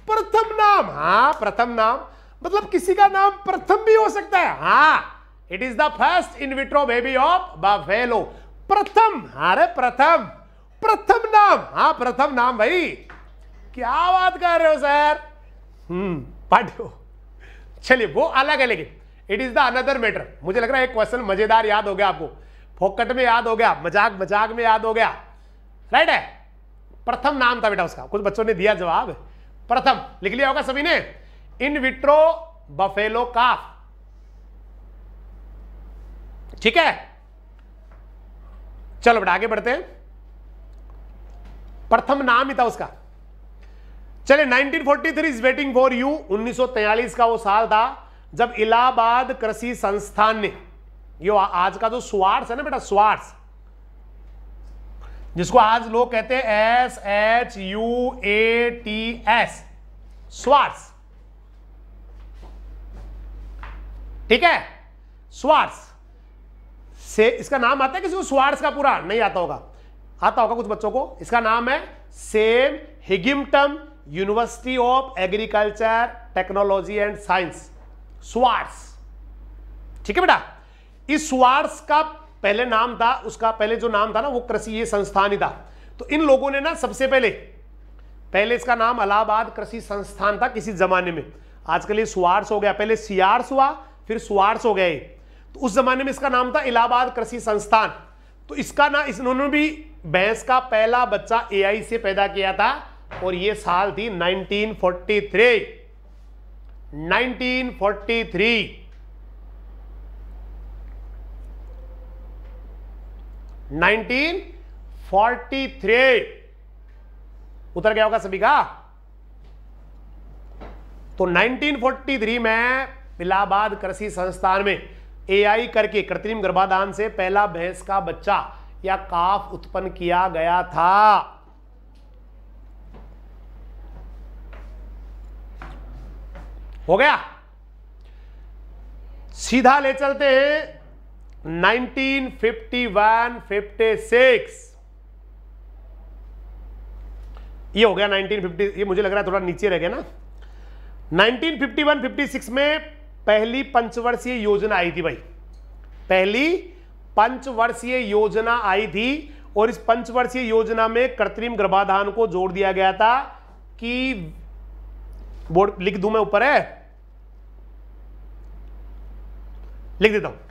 प्रथम नाम हाँ प्रथम नाम मतलब किसी का नाम प्रथम भी हो सकता है हाँ it is the first in vitro baby of buffalo प्रथम अरे हाँ प्रथम प्रथम नाम हाँ प्रथम नाम भाई क्या बात कर रहे हो सर हम्म पाठ्यो चलिए वो अलग है लेकिन it is the another matter मुझे लग रहा है एक क्वेश्चन मजेदार याद हो गया आपको फोकट में याद हो गया मजाक मजाक में याद हो गया राइट है प्रथम नाम था बेटा उसका कुछ बच्चों ने दिया जवाब प्रथम लिख लिया होगा सभी ने इन विट्रो बफेलो काफ ठीक है चलो बेटा आगे बढ़ते हैं प्रथम नाम ही था उसका चले 1943 इज वेटिंग फॉर यू उन्नीस का वो साल था जब इलाहाबाद कृषि संस्थान ने ये आज का जो स्वार्स है ना बेटा स्वार्स जिसको आज लोग कहते हैं S H U A T S SHUATS ठीक है स्वार्स से इसका नाम आता है किसी को स्वार्स का पूरा नहीं आता होगा आता होगा कुछ बच्चों को इसका नाम है Sam Higginbottom university of agriculture technology and science SHUATS ठीक है बेटा इस स्वार्स का पहले नाम था उसका पहले जो नाम था ना वो कृषि संस्थान ही था तो इन लोगों ने ना सबसे पहले पहले इसका नाम अलाहाबाद कृषि संस्थान था किसी जमाने में आजकल ये सुवार्स हो गया पहले सियार्स हुआ फिर सुवार्स हो गए तो उस जमाने में इसका नाम था इलाहाबाद कृषि संस्थान तो इसका ना उन्होंने भी भैंस का पहला बच्चा एआई से पैदा किया था और ये साल थी 1943 1943 1943 उतर गया होगा सभी का तो 1943 में इलाहाबाद कृषि संस्थान में एआई करके कृत्रिम गर्भाधान से पहला भैंस का बच्चा या काफ उत्पन्न किया गया था हो गया सीधा ले चलते हैं 1951-56 ये हो गया 1950 ये मुझे लग रहा है थोड़ा नीचे रह गया ना 1951-56 में पहली पंचवर्षीय योजना आई थी भाई पहली पंचवर्षीय योजना आई थी और इस पंचवर्षीय योजना में कृत्रिम गर्भाधान को जोड़ दिया गया था कि बोर्ड लिख दू मैं ऊपर है लिख देता हूं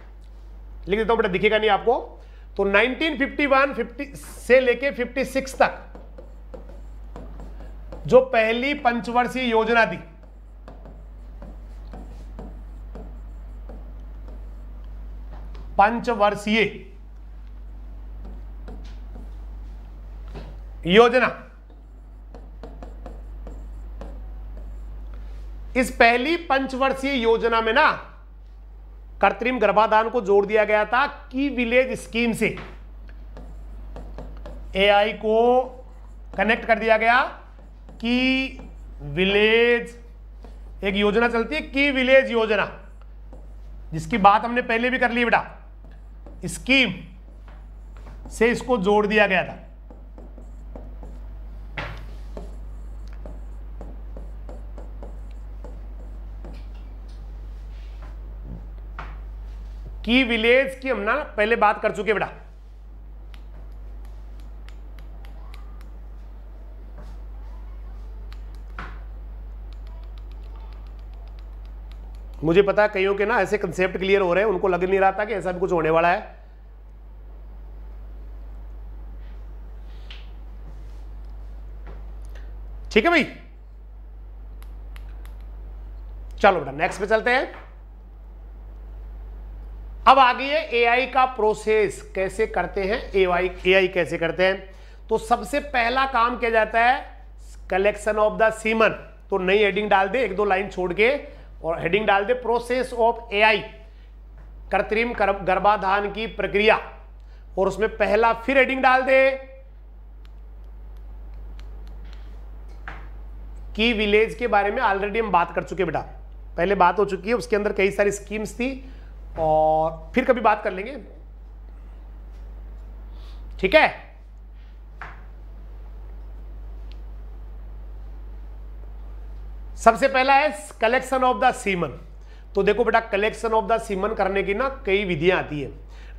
लिख देता हूं बेटा दिखेगा नहीं आपको तो 1951 50 से लेके 56 तक जो पहली पंचवर्षीय योजना थी पंचवर्षीय योजना इस पहली पंचवर्षीय योजना में ना कृत्रिम गर्भाधान को जोड़ दिया गया था की विलेज स्कीम से एआई को कनेक्ट कर दिया गया कि विलेज एक योजना चलती है की विलेज योजना जिसकी बात हमने पहले भी कर ली बेटा स्कीम से इसको जोड़ दिया गया था की विलेज की हम ना पहले बात कर चुके बेटा मुझे पता है कईयों के ना ऐसे कंसेप्ट क्लियर हो रहे हैं उनको लग नहीं रहा था कि ऐसा भी कुछ होने वाला है ठीक है भाई चलो बेटा नेक्स्ट पे चलते हैं अब आगे है एआई का प्रोसेस कैसे करते हैं एआई एआई कैसे करते हैं तो सबसे पहला काम किया जाता है कलेक्शन ऑफ द सीमन तो नई हेडिंग डाल दे एक दो लाइन छोड़ के और हेडिंग डाल दे प्रोसेस ऑफ एआई कृत्रिम गर्भाधान की प्रक्रिया और उसमें पहला फिर हेडिंग डाल दे की विलेज के बारे में ऑलरेडी हम बात कर चुके बेटा पहले बात हो चुकी है उसके अंदर कई सारी स्कीम्स थी और फिर कभी बात कर लेंगे ठीक है सबसे पहला है कलेक्शन ऑफ द सीमन तो देखो बेटा कलेक्शन ऑफ द सीमन करने की ना कई विधियां आती है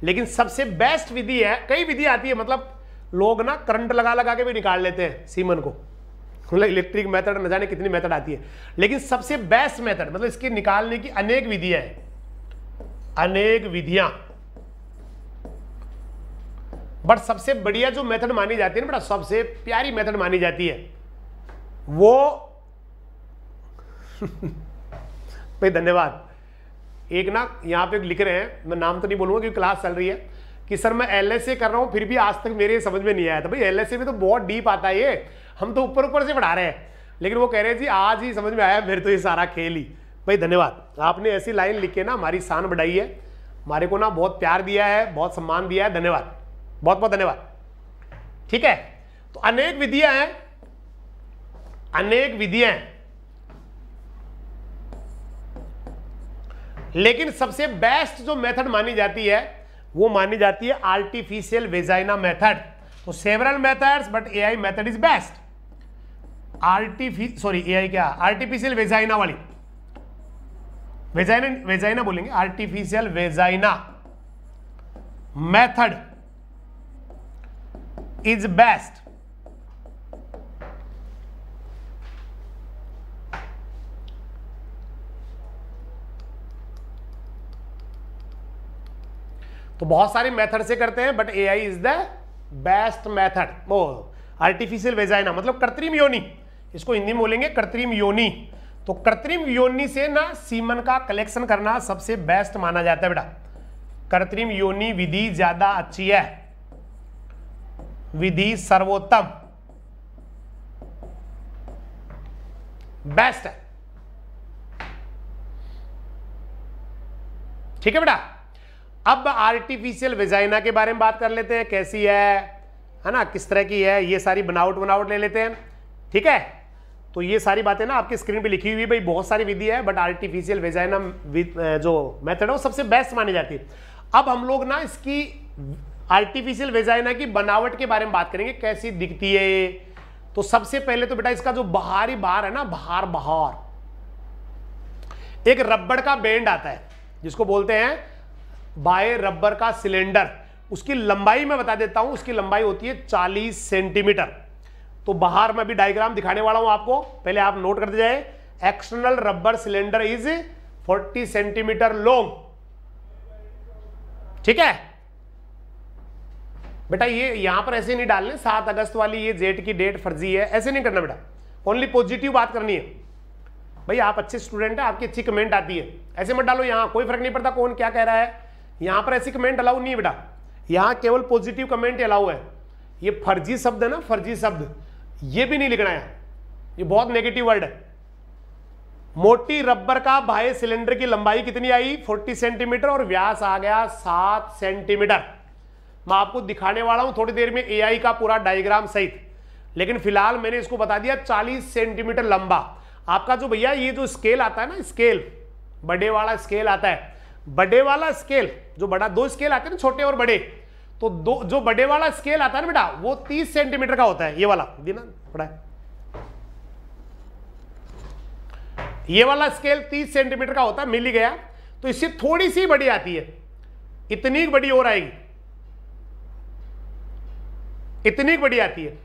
लेकिन सबसे बेस्ट विधि है कई विधि आती है मतलब लोग ना करंट लगा लगा के भी निकाल लेते हैं सीमन को मतलब इलेक्ट्रिक मेथड न जाने कितनी मेथड आती है लेकिन सबसे बेस्ट मेथड मतलब इसके निकालने की अनेक विधियां हैं अनेक विधियां बट सबसे बढ़िया जो मेथड मानी जाती है ना बड़ा सबसे प्यारी मेथड मानी जाती है वो [LAUGHS] भाई धन्यवाद एक ना यहां पे लिख रहे हैं मैं नाम तो नहीं बोलूंगा क्योंकि क्लास चल रही है कि सर मैं एल कर रहा हूं फिर भी आज तक मेरे समझ में नहीं आया था भाई एल में तो बहुत डीप आता है ये हम तो ऊपर ऊपर से पढ़ा रहे हैं लेकिन वो कह रहे हैं जी आज ही समझ में आया मेरे तो ये सारा खेल ही भाई धन्यवाद आपने ऐसी लाइन लिख के ना हमारी शान बढ़ाई है हमारे को ना बहुत प्यार दिया है बहुत सम्मान दिया है धन्यवाद बहुत बहुत धन्यवाद ठीक है तो अनेक विधियां हैं अनेक विधियां हैं लेकिन सबसे बेस्ट जो मेथड मानी जाती है वो मानी जाती है आर्टिफिशियल वेजाइना मेथड तो several methods but AI method is best artificial sorry AI क्या आर्टिफिशियल वेजाइना वाली वेजाइना वेजाइना बोलेंगे artificial vagina method is best तो बहुत सारे मेथड से करते हैं but A I is the best method ओ आर्टिफिशियल वेजाइना मतलब कृत्रिम योनी इसको हिंदी में बोलेंगे कृत्रिम योनी तो कृत्रिम योनि से ना सीमन का कलेक्शन करना सबसे बेस्ट माना जाता है बेटा कृत्रिम योनि विधि ज्यादा अच्छी है विधि सर्वोत्तम बेस्ट है ठीक है बेटा अब आर्टिफिशियल विजाइना के बारे में बात कर लेते हैं कैसी है है ना किस तरह की है ये सारी बनावट बनावट ले लेते हैं ठीक है तो ये सारी बातें ना आपकी स्क्रीन पे लिखी हुई भाई बहुत सारी विधि है बट आर्टिफिशियल वेजाइना जो मेथड है वो सबसे बेस्ट मानी जाती है अब हम लोग ना इसकी आर्टिफिशियल वेजाइना की बनावट के बारे में बात करेंगे कैसी दिखती है ये तो सबसे पहले तो बेटा इसका जो बाहरी बाहर है ना बाहर बाहर एक रबड़ का बैंड आता है जिसको बोलते हैं बाय रबर का सिलेंडर उसकी लंबाई में बता देता हूं उसकी लंबाई होती है 40 सेंटीमीटर तो बाहर मैं भी डायग्राम दिखाने वाला हूं आपको पहले आप नोट करते जाए external rubber cylinder is 40 centimetre long ठीक है बेटा ये यहां पर ऐसे नहीं डालने सात अगस्त वाली ये जेट की डेट फर्जी है ऐसे नहीं करना बेटा ओनली पॉजिटिव बात करनी है भाई आप अच्छे स्टूडेंट हैं आपकी अच्छी कमेंट आती है ऐसे मत डालो यहां कोई फर्क नहीं पड़ता कौन क्या कह रहा है यहां पर ऐसी कमेंट अलाउ नहीं है बेटा यहां केवल पॉजिटिव कमेंट अलाउ है ये फर्जी शब्द है ना फर्जी शब्द ये भी नहीं लिखना है ये बहुत नेगेटिव वर्ड है मोटी रबर का भाई सिलेंडर की लंबाई कितनी आई 40 सेंटीमीटर और व्यास आ गया 7 सेंटीमीटर मैं आपको दिखाने वाला हूं थोड़ी देर में एआई का पूरा डायग्राम सहित लेकिन फिलहाल मैंने इसको बता दिया 40 सेंटीमीटर लंबा आपका जो भैया ये जो स्केल आता है ना स्केल बड़े वाला स्केल आता है बड़े वाला स्केल जो बड़ा दो स्केल आते हैं ना छोटे और बड़े तो दो जो बड़े वाला स्केल आता है ना बेटा वो 30 सेंटीमीटर का होता है ये वाला देना पड़ा है ये वाला स्केल 30 सेंटीमीटर का होता है मिल ही गया तो इससे थोड़ी सी बड़ी आती है इतनी बड़ी और आएगी इतनी बड़ी आती है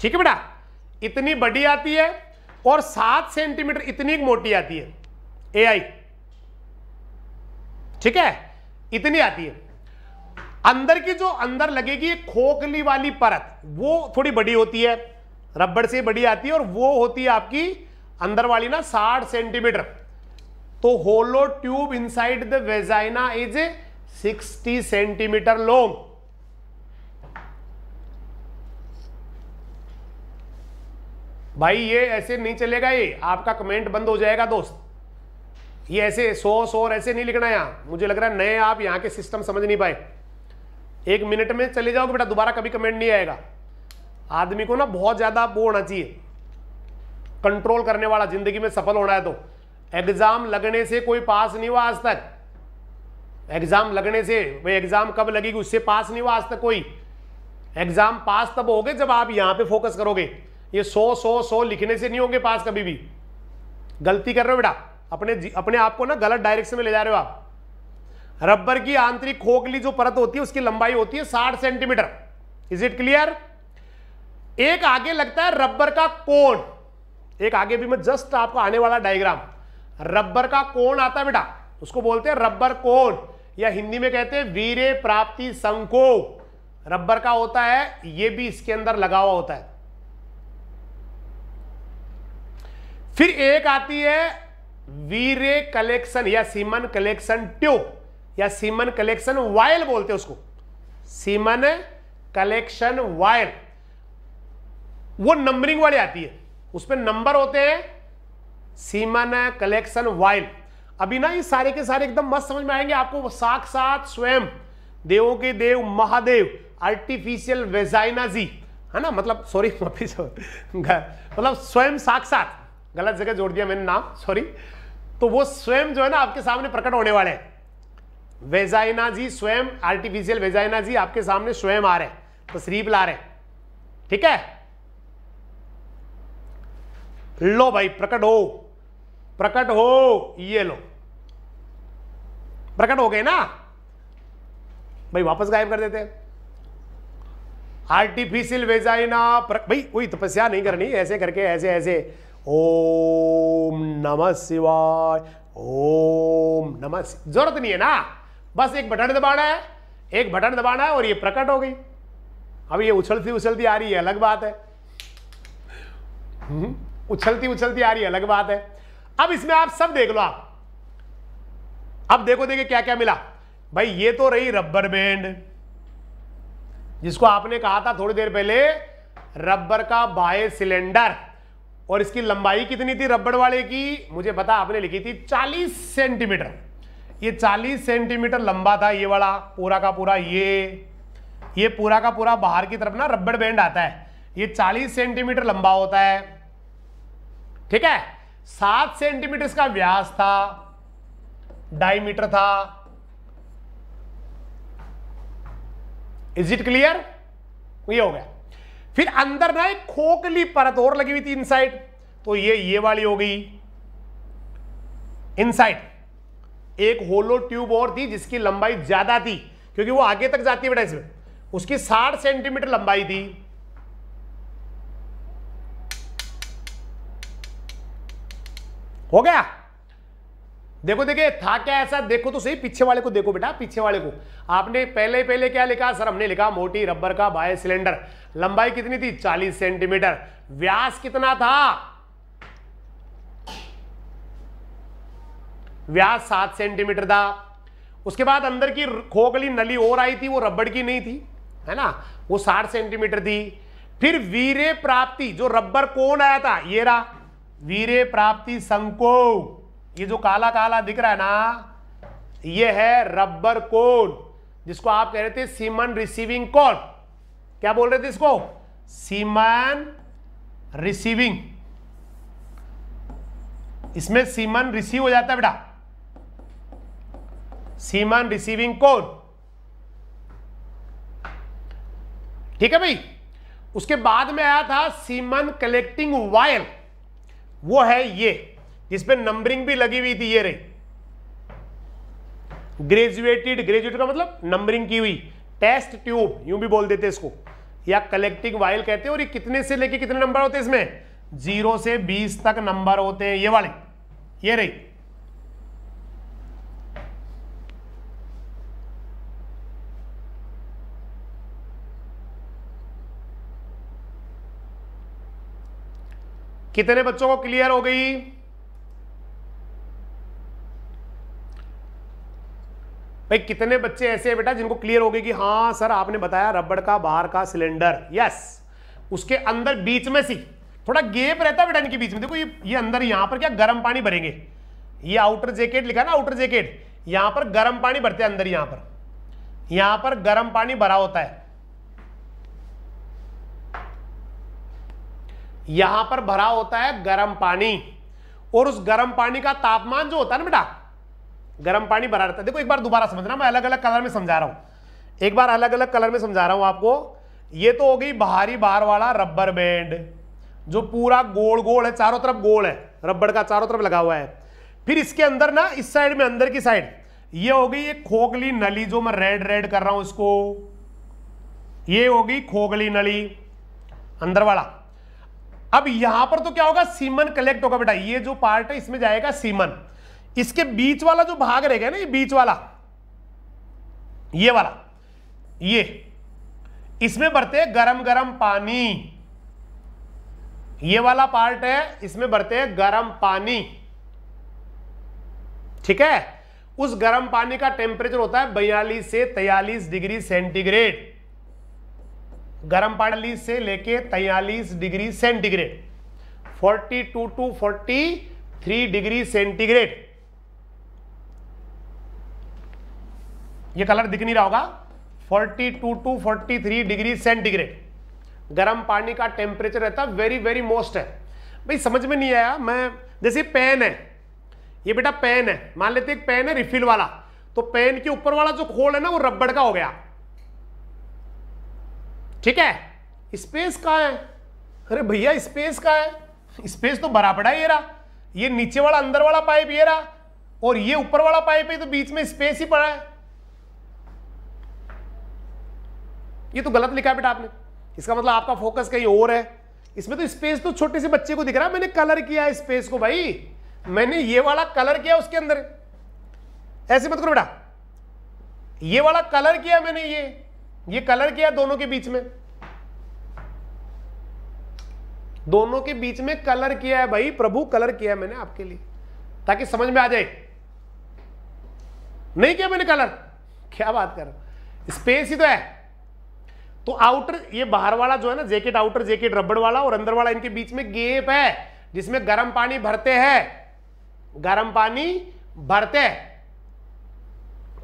ठीक है बेटा इतनी बड़ी आती है और सात सेंटीमीटर इतनी मोटी आती है ए आई ठीक है इतनी आती है अंदर की जो अंदर लगेगी खोखली वाली परत वो थोड़ी बड़ी होती है रबड़ से बड़ी आती है और वो होती है आपकी अंदर वाली ना 60 सेंटीमीटर तो hollow tube inside the vagina is 60 centimetre long भाई ये ऐसे नहीं चलेगा ये आपका कमेंट बंद हो जाएगा दोस्त ये ऐसे सौ सौ ऐसे नहीं लिखना यहां मुझे लग रहा है नए आप यहां के सिस्टम समझ नहीं पाए एक मिनट में चले जाओगे बेटा दोबारा कभी कमेंट नहीं आएगा आदमी को ना बहुत ज़्यादा वो होना चाहिए कंट्रोल करने वाला जिंदगी में सफल होना है तो एग्ज़ाम लगने से कोई पास नहीं हुआ आज तक एग्ज़ाम लगने से भाई एग्ज़ाम कब लगेगी उससे पास नहीं हुआ आज तक कोई एग्ज़ाम पास तब होगे जब आप यहां पे फोकस करोगे ये सौ सौ सौ लिखने से नहीं होंगे पास कभी भी गलती कर रहे हो बेटा अपने अपने आप को ना गलत डायरेक्शन में ले जा रहे हो आप रबर की आंतरिक खोखली जो परत होती है उसकी लंबाई होती है साठ सेंटीमीटर इज इट क्लियर एक आगे लगता है रबर का कोण एक आगे भी मैं जस्ट आपको आने वाला डायग्राम रबर का कोण आता है बेटा उसको बोलते हैं रबर कोण या हिंदी में कहते हैं वीरे प्राप्ति संको रबर का होता है ये भी इसके अंदर लगा हुआ होता है फिर एक आती है वीरे कलेक्शन या सीमन कलेक्शन ट्यूब या सीमन कलेक्शन वायल बोलते हैं उसको सीमन कलेक्शन वायल वो नंबरिंग वाली आती है उसमें नंबर होते हैं सीमन कलेक्शन वायल अभी ना ये सारे के सारे एकदम मस्त समझ में आएंगे आपको साक्षात स्वयं देवों के देव महादेव आर्टिफिशियल वेजाइनाजी है ना मतलब सॉरी [LAUGHS] माफी मतलब स्वयं साक्षात गलत जगह जोड़ दिया मैंने नाम सॉरी तो वो स्वयं जो है ना आपके सामने प्रकट होने वाले हैं वेजाइना जी स्वयं आर्टिफिशियल वेजाइना जी आपके सामने स्वयं आ रहे हैं तस्रीब ला रहे हैं ठीक है लो भाई प्रकट हो प्रकट हो ये लो प्रकट हो गए ना भाई वापस गायब कर देते आर्टिफिशियल वेजाइना प्र... भाई कोई तपस्या नहीं करनी ऐसे करके ऐसे ऐसे ओम नमः शिवाय ओम नमः जरूरत नहीं है ना बस एक बटन दबाना है एक बटन दबाना है और ये प्रकट हो गई अब ये उछलती उछलती आ रही है अलग बात है हम्म, उछलती उछलती आ रही है अलग बात है अब इसमें आप सब देख लो आप अब देखो देखे क्या क्या मिला भाई ये तो रही रबर बैंड जिसको आपने कहा था थोड़ी देर पहले रबर का बाय सिलेंडर और इसकी लंबाई कितनी थी रबड़ वाले की मुझे पता आपने लिखी थी 40 सेंटीमीटर ये 40 सेंटीमीटर लंबा था ये वाला पूरा का पूरा ये ये पूरा का पूरा बाहर की तरफ ना रबड़ बैंड आता है ये 40 सेंटीमीटर लंबा होता है ठीक है सात सेंटीमीटर इसका व्यास था डायमीटर था इज इट क्लियर ये हो गया फिर अंदर ना एक खोखली परत और लगी हुई थी इनसाइड तो ये ये वाली हो गई इनसाइड एक होलो ट्यूब और थी जिसकी लंबाई ज्यादा थी क्योंकि वो आगे तक जाती है बेटा इसमें उसकी साठ सेंटीमीटर लंबाई थी हो गया देखो देखिए था क्या ऐसा देखो तो सही पीछे वाले को देखो बेटा पीछे वाले को आपने पहले पहले क्या लिखा सर हमने लिखा मोटी रबर का बाय सिलेंडर लंबाई कितनी थी 40 सेंटीमीटर व्यास कितना था व्यास सात सेंटीमीटर था उसके बाद अंदर की खोखली नली और आई थी वो रबड़ की नहीं थी है ना वो साठ सेंटीमीटर थी फिर वीरे प्राप्ति जो रबर कौन आया था ये रहा वीरे प्राप्ति संको ये जो काला काला दिख रहा है ना ये है रबर कोन जिसको आप कह रहे थे सीमन रिसीविंग कोन क्या बोल रहे थे इसको सीमन रिसीविंग इसमें सीमन रिसीव हो जाता है बेटा सीमान रिसीविंग कोड ठीक है भाई उसके बाद में आया था सीमन कलेक्टिंग वायर वो है ये जिसपे नंबरिंग भी लगी हुई थी ये रही ग्रेजुएटेड ग्रेजुएटेड का मतलब नंबरिंग की हुई टेस्ट ट्यूब यूं भी बोल देते इसको या कलेक्टिंग वायल कहते हैं और ये कितने से लेके कितने नंबर होते हैं इसमें जीरो से बीस तक नंबर होते हैं ये वाले ये रही कितने बच्चों को क्लियर हो गई भाई कितने बच्चे ऐसे हैं बेटा जिनको क्लियर हो गई कि हाँ सर आपने बताया रबड़ का बाहर का सिलेंडर यस उसके अंदर बीच में सी थोड़ा गेप रहता है बेटा इनके बीच में देखो ये ये अंदर यहां पर क्या गर्म पानी भरेंगे ये आउटर जैकेट लिखा ना आउटर जैकेट यहां पर गर्म पानी भरते हैं अंदर यहां पर यहां पर गर्म पानी भरा होता है यहां पर भरा होता है गर्म पानी और उस गर्म पानी का तापमान जो होता है ना बेटा गर्म पानी भरा रहता है देखो एक बार दोबारा समझना मैं अलग अलग कलर में समझा रहा हूं एक बार अलग अलग कलर में समझा रहा हूं आपको ये तो हो गई बाहरी बार वाला रबर बैंड जो पूरा गोल गोल है चारों तरफ गोल है रबड़ का चारों तरफ लगा हुआ है फिर इसके अंदर ना इस साइड में अंदर की साइड ये हो गई ये खोखली नली जो मैं रेड रेड कर रहा हूं इसको ये होगी खोखली नली अंदर वाला अब यहां पर तो क्या होगा सीमन कलेक्ट होगा बेटा ये जो पार्ट है इसमें जाएगा सीमन इसके बीच वाला जो भाग रहेगा ना ये बीच वाला ये वाला ये इसमें बरते हैं गरम गरम पानी ये वाला पार्ट है इसमें बरते हैं गरम पानी ठीक है उस गर्म पानी का टेम्परेचर होता है बयालीस से तैयलीस डिग्री सेंटीग्रेड गर्म पानी से लेके तैयलीस degree centigrade 42 to 43 degree centigrade ये कलर दिख नहीं रहा होगा 42 टू 43 डिग्री सेंटीग्रेड गर्म पानी का टेम्परेचर रहता है वेरी वेरी मोस्ट है भाई समझ में नहीं आया मैं जैसे पेन है ये बेटा पेन है मान लेते एक पेन है रिफिल वाला तो पेन के ऊपर वाला जो खोल है ना वो रबड़ का हो गया ठीक है स्पेस कहाँ है अरे भैया स्पेस कहाँ है स्पेस तो बराबड़ा ये रहा ये नीचे वाला अंदर वाला पाइप ये रहा और ये ऊपर वाला पाइप है तो बीच में स्पेस ही पड़ा है ये तो गलत लिखा है बेटा आपने इसका मतलब आपका फोकस कहीं और है इसमें तो स्पेस तो छोटे से बच्चे को दिख रहा है मैंने कलर किया है स्पेस को भाई मैंने ये वाला कलर किया उसके अंदर ऐसे मत करो बेटा ये वाला कलर किया मैंने ये ये कलर किया दोनों के बीच में दोनों के बीच में कलर किया है भाई प्रभु कलर किया है मैंने आपके लिए ताकि समझ में आ जाए नहीं किया मैंने कलर क्या बात कर स्पेस ही तो है तो आउटर ये बाहर वाला जो है ना जैकेट आउटर जैकेट रबड़ वाला और अंदर वाला इनके बीच में गेप है जिसमें गर्म पानी भरते हैं गर्म पानी भरते हैं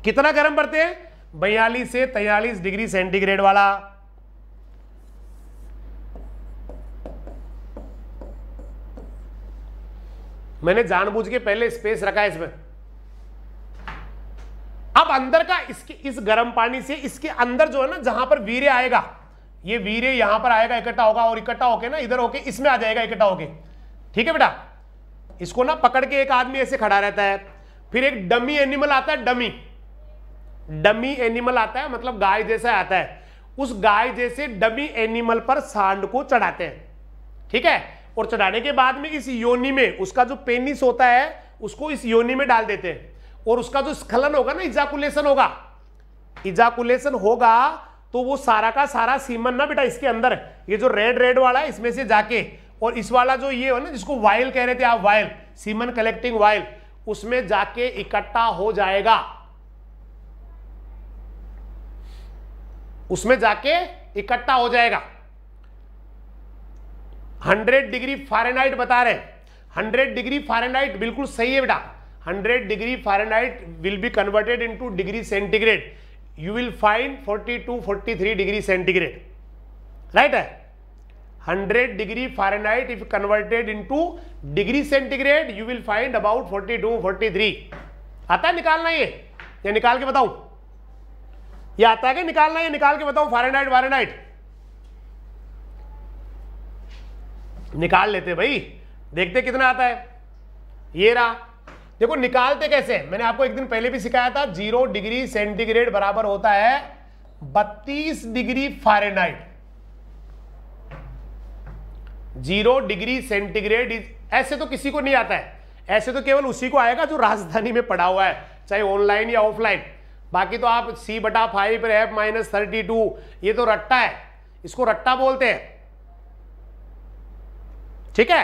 कितना गर्म भरते हैं बयालीस से तैयलीस डिग्री सेंटीग्रेड वाला मैंने जानबूझ के पहले स्पेस रखा है इसमें अब अंदर का इसके इस गर्म पानी से इसके अंदर जो है ना जहां पर वीरे आएगा ये वीरे यहां पर आएगा इकट्ठा होगा और इकट्ठा होके ना इधर होके इसमें आ जाएगा इकट्ठा होके ठीक है बेटा इसको ना पकड़ के एक आदमी ऐसे खड़ा रहता है फिर एक डमी एनिमल आता है डमी डमी एनिमल आता है मतलब गाय जैसा आता है उस गाय जैसे डमी एनिमल पर सांड को चढ़ाते हैं ठीक है और चढ़ाने के बाद में इस योनि में उसका जो पेनिस होता है उसको इस योनि में डाल देते हैं और उसका जो स्खलन होगा ना इजाकुलेशन होगा इजाकुलेशन होगा तो वो सारा का सारा सीमन ना बेटा इसके अंदर ये जो रेड रेड वाला है इसमें से जाके और इस वाला जो ये हो ना जिसको वाइल कह रहे थे आप वाइल सीमन कलेक्टिंग वाइल उसमें जाके इकट्ठा हो जाएगा उसमें जाके इकट्ठा हो जाएगा 100 डिग्री फारेनहाइट बता रहे हैं 100 डिग्री फारेनहाइट बिल्कुल सही है बेटा 100 degree Fahrenheit will be converted into degree centigrade you will find 42 43 degree centigrade right है 100 degree Fahrenheit if converted into degree centigrade you will find about 42 43 आता है निकालना ये या निकाल के बताऊं ये आता है क्या निकालना ये निकाल के बताओ फारेनहाइट वारेनहाइट निकाल लेते भाई देखते कितना आता है ये रहा देखो निकालते कैसे मैंने आपको एक दिन पहले भी सिखाया था जीरो डिग्री सेंटीग्रेड बराबर होता है बत्तीस degree Fahrenheit zero degree centigrade ऐसे तो किसी को नहीं आता है ऐसे तो केवल उसी को आएगा जो राजधानी में पड़ा हुआ है चाहे ऑनलाइन या ऑफलाइन बाकी तो आप सी बटा five F minus thirty two ये तो रट्टा है इसको रट्टा बोलते हैं ठीक है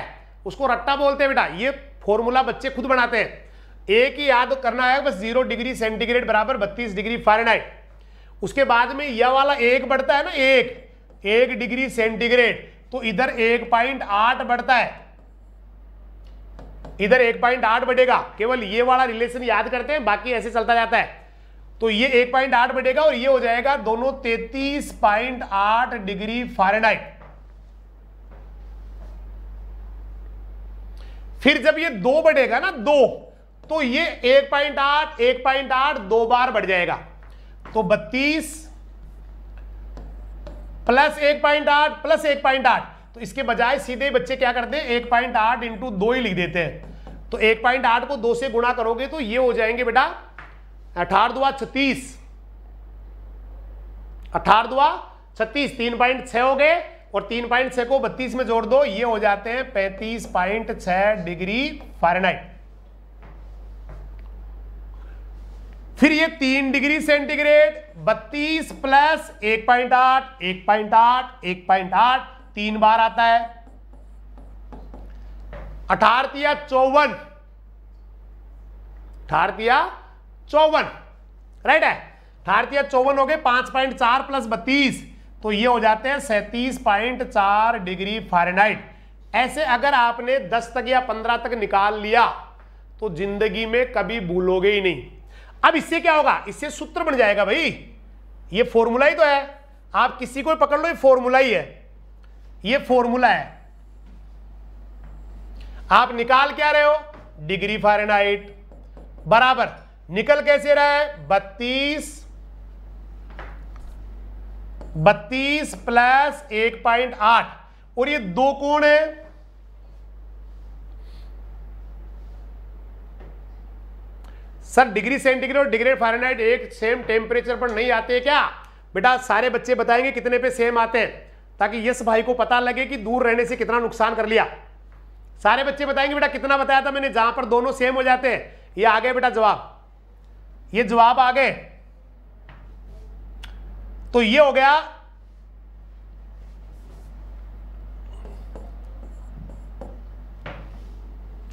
उसको रट्टा बोलते हैं बेटा ये फॉर्मूला बच्चे खुद बनाते हैं एक ही याद करना है बस जीरो डिग्री सेंटीग्रेड बराबर बत्तीस डिग्री फारेनहाइट उसके बाद में यह वाला एक बढ़ता है ना एक एक डिग्री सेंटीग्रेड तो इधर एक पॉइंट आठ बढ़ता है इधर एक पॉइंट आठ बढ़ेगा केवल ये वाला रिलेशन याद करते हैं बाकी ऐसे चलता जाता है तो ये एक पॉइंट आठ बटेगा और ये हो जाएगा दोनों तैतीस पॉइंट आठ डिग्री फारेनहाइट फिर जब ये दो बढ़ेगा ना दो तो ये एक पॉइंट आठ एक पॉइंट आठ दो बार बढ़ जाएगा तो बत्तीस प्लस एक पॉइंट आठ प्लस एक पॉइंट आठ तो इसके बजाय सीधे बच्चे क्या करते हैं एक पॉइंट आठ इंटू दो ही लिख देते हैं तो एक पॉइंट आठ को दो से गुणा करोगे तो ये हो जाएंगे बेटा अठारह दुआ छत्तीस अठारह दुआ छत्तीस तीन पॉइंट छ हो गए और तीन पॉइंट छह को बत्तीस में जोड़ दो ये हो जाते हैं पैंतीस पॉइंट छह डिग्री फारेनहाइट फिर ये तीन डिग्री सेंटीग्रेड बत्तीस प्लस एक पॉइंट आठ एक पॉइंट आठ एक पॉइंट आठ तीन बार आता है अठारह चौवन अठारह चौवन राइट है भारतीय चौवन हो गए पांच पॉइंट चार प्लस बत्तीस तो ये हो जाते हैं सैतीस पॉइंट चार डिग्री फारेनहाइट ऐसे अगर आपने दस तक या पंद्रह तक निकाल लिया तो जिंदगी में कभी भूलोगे ही नहीं अब इससे क्या होगा इससे सूत्र बन जाएगा भाई ये फॉर्मूला ही तो है आप किसी को पकड़ लो ये फॉर्मूला ही है ये फॉर्मूला है आप निकाल क्या रहे हो डिग्री फारेनहाइट बराबर निकल कैसे रहा है बत्तीस बत्तीस प्लस एक पॉइंट आठ और ये दो कोण है सर डिग्री सेंटीग्रेड और डिग्री फारेनहाइट एक सेम टेम्परेचर पर नहीं आते क्या बेटा सारे बच्चे बताएंगे कितने पे सेम आते हैं ताकि यस भाई को पता लगे कि दूर रहने से कितना नुकसान कर लिया सारे बच्चे बताएंगे बेटा कितना बताया था मैंने जहां पर दोनों सेम हो जाते हैं ये आ गया बेटा जवाब ये जवाब आ गए तो ये हो गया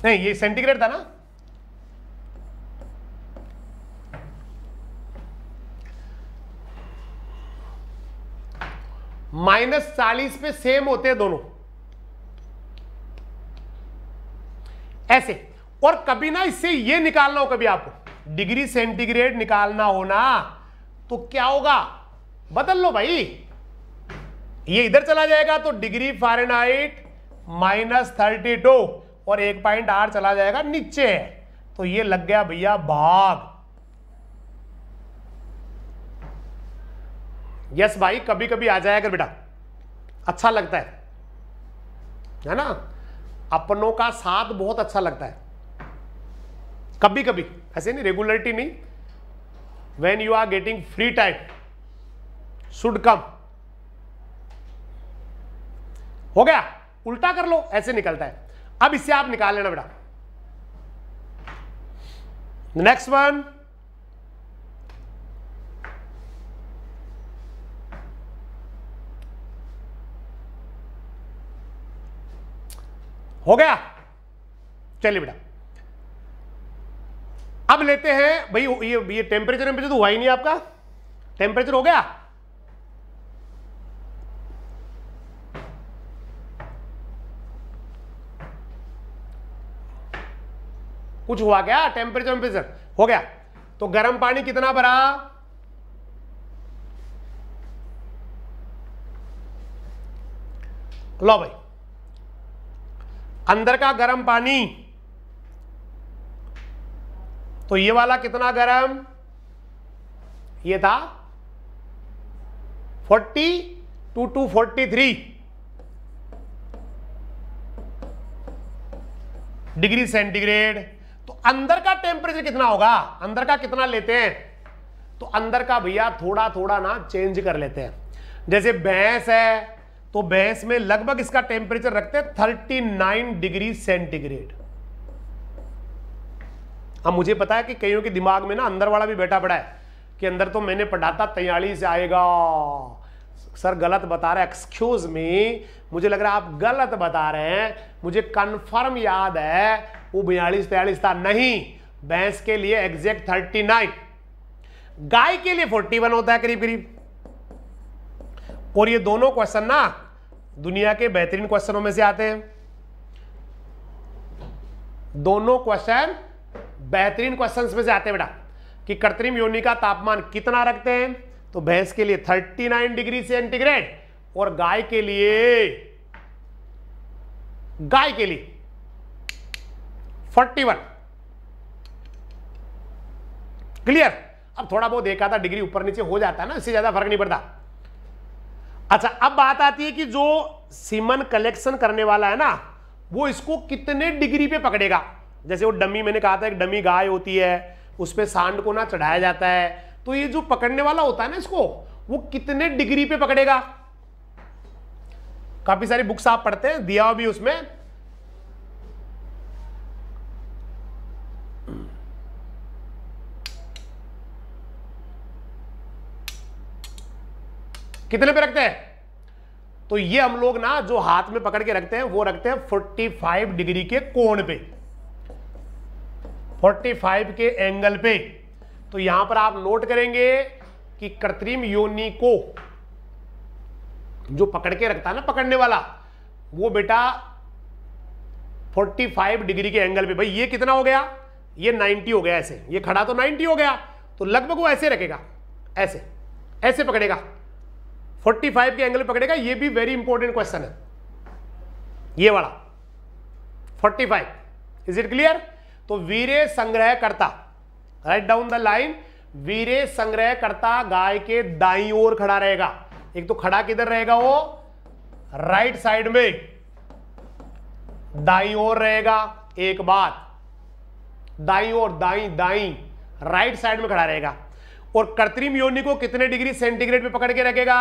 नहीं ये सेंटीग्रेड था ना माइनस चालीस पे सेम होते हैं दोनों ऐसे और कभी ना इससे ये निकालना हो कभी आपको डिग्री सेंटीग्रेड निकालना होना तो क्या होगा बदल लो भाई ये इधर चला जाएगा तो degree Fahrenheit minus thirty two और एक पॉइंट आर चला जाएगा नीचे तो ये लग गया भैया भाग यस भाई कभी कभी आ जाएगा बेटा अच्छा लगता है है ना अपनों का साथ बहुत अच्छा लगता है कभी कभी ऐसे नहीं रेगुलरिटी नहीं when you are getting free time should come हो गया उल्टा कर लो ऐसे निकलता है अब इससे आप निकाल लेना बेटा नेक्स्ट वन हो गया चलिए बेटा अब लेते हैं भाई ये ये टेम्परेचर तो हुआ ही नहीं आपका टेम्परेचर हो गया कुछ हुआ क्या टेम्परेचर टेम्परेचर हो गया तो गर्म पानी कितना भरा लो भाई अंदर का गर्म पानी तो ये वाला कितना गर्म ये था 40 two to forty three degree centigrade तो अंदर का टेम्परेचर कितना होगा अंदर का कितना लेते हैं तो अंदर का भैया थोड़ा थोड़ा ना चेंज कर लेते हैं जैसे भैंस है तो भैंस में लगभग इसका टेम्परेचर रखते हैं 39 डिग्री सेंटीग्रेड अब मुझे पता है कि कईयों के दिमाग में ना अंदर वाला भी बैठा पड़ा है कि अंदर तो मैंने पढ़ाता से आएगा सर गलत बता रहे एक्सक्यूज मी मुझे लग रहा है आप गलत बता रहे हैं मुझे कन्फर्म याद है वो बयालीस तैयलीस था नहीं भैंस के लिए एग्जैक्ट थर्टी नाइन गाय के लिए फोर्टी वन होता है करीब करीब और ये दोनों क्वेश्चन ना दुनिया के बेहतरीन क्वेश्चनों में से आते हैं दोनों क्वेश्चन बेहतरीन क्वेश्चंस में से आते हैं बेटा कि कृत्रिम योनि का तापमान कितना रखते हैं तो भैंस के लिए 39 डिग्री सेंटीग्रेड और गाय के लिए गाय के लिए 41 क्लियर अब थोड़ा बहुत देखा था डिग्री ऊपर नीचे हो जाता है ना इससे ज्यादा फर्क नहीं पड़ता अच्छा अब बात आती है कि जो सीमन कलेक्शन करने वाला है ना वो इसको कितने डिग्री पे पकड़ेगा जैसे वो डमी मैंने कहा था एक डमी गाय होती है उस पर सांड को ना चढ़ाया जाता है तो ये जो पकड़ने वाला होता है ना इसको वो कितने डिग्री पे पकड़ेगा काफी सारी बुक्स आप पढ़ते हैं दिया भी उसमें कितने पे रखते हैं तो ये हम लोग ना जो हाथ में पकड़ के रखते हैं वो रखते हैं 45 डिग्री के कोण पे 45 के एंगल पे तो यहां पर आप नोट करेंगे कि कृत्रिम योनि को जो पकड़ के रखता है ना पकड़ने वाला वो बेटा 45 डिग्री के एंगल पे भाई ये कितना हो गया ये 90 हो गया ऐसे ये खड़ा तो 90 हो गया तो लगभग वो ऐसे रखेगा ऐसे ऐसे पकड़ेगा 45 के एंगल पकड़ेगा ये भी वेरी इंपॉर्टेंट क्वेश्चन है ये वाला 45 इज इट क्लियर तो वीरे करता राइट डाउन द लाइन वीरे संग्रह करता गाय के दाई ओर खड़ा रहेगा एक तो खड़ा किधर रहेगा वो राइट साइड में दाई ओर रहेगा एक बात दाई ओर दाई दाई राइट साइड में खड़ा रहेगा और कृत्रिम योनि को कितने डिग्री सेंटीग्रेड पे पकड़ के रखेगा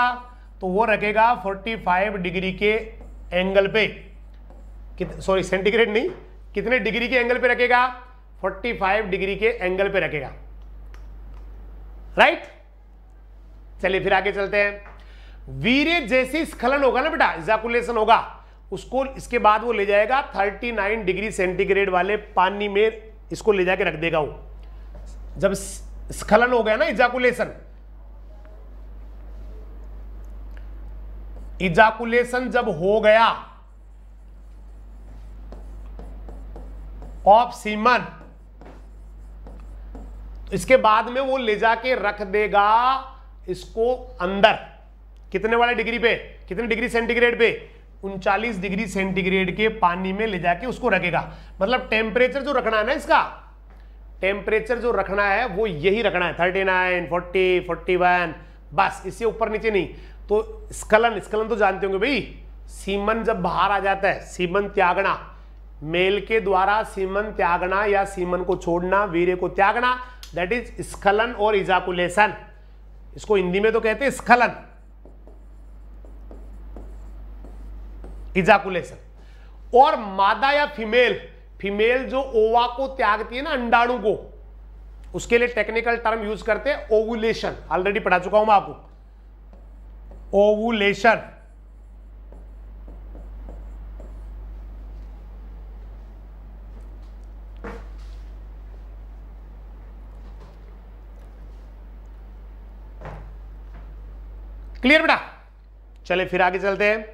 तो वो रखेगा 45 डिग्री के एंगल पे सॉरी सेंटीग्रेड नहीं कितने डिग्री के एंगल पे रखेगा 45 डिग्री के एंगल पे रखेगा राइट चलिए फिर आगे चलते हैं वीरे जैसे स्खलन होगा ना बेटा इजाकुलेशन होगा उसको इसके बाद वो ले जाएगा 39 डिग्री सेंटीग्रेड वाले पानी में इसको ले जाके रख देगा वो जब स्खलन हो गया ना इजाकुलेशन इजाकुलेशन जब हो गया ऑफ सीमन इसके बाद में वो ले जाके रख देगा इसको अंदर कितने वाले डिग्री पे कितने डिग्री सेंटीग्रेड पे उनचालीस डिग्री सेंटीग्रेड के पानी में ले जाके उसको रखेगा मतलब टेम्परेचर जो रखना है ना इसका टेम्परेचर जो रखना है वो यही रखना है thirty nine forty forty one बस इससे ऊपर नीचे नहीं तो स्कलन स्कलन तो जानते होंगे भाई सीमन जब बाहर आ जाता है सीमन त्यागना मेल के द्वारा सीमन त्यागना या सीमन को छोड़ना वीर्य को त्यागना दैट इज स्खलन और इजाकुलेशन इसको हिंदी में तो कहते हैं स्खलन इजाकुलेशन और मादा या फीमेल फीमेल जो ओवा को त्यागती है ना अंडाणु को उसके लिए टेक्निकल टर्म यूज करते हैं ओवुलेशन ऑलरेडी पढ़ा चुका हूं मैं आपको ओवुलेशन क्लियर बेटा चले फिर आगे चलते हैं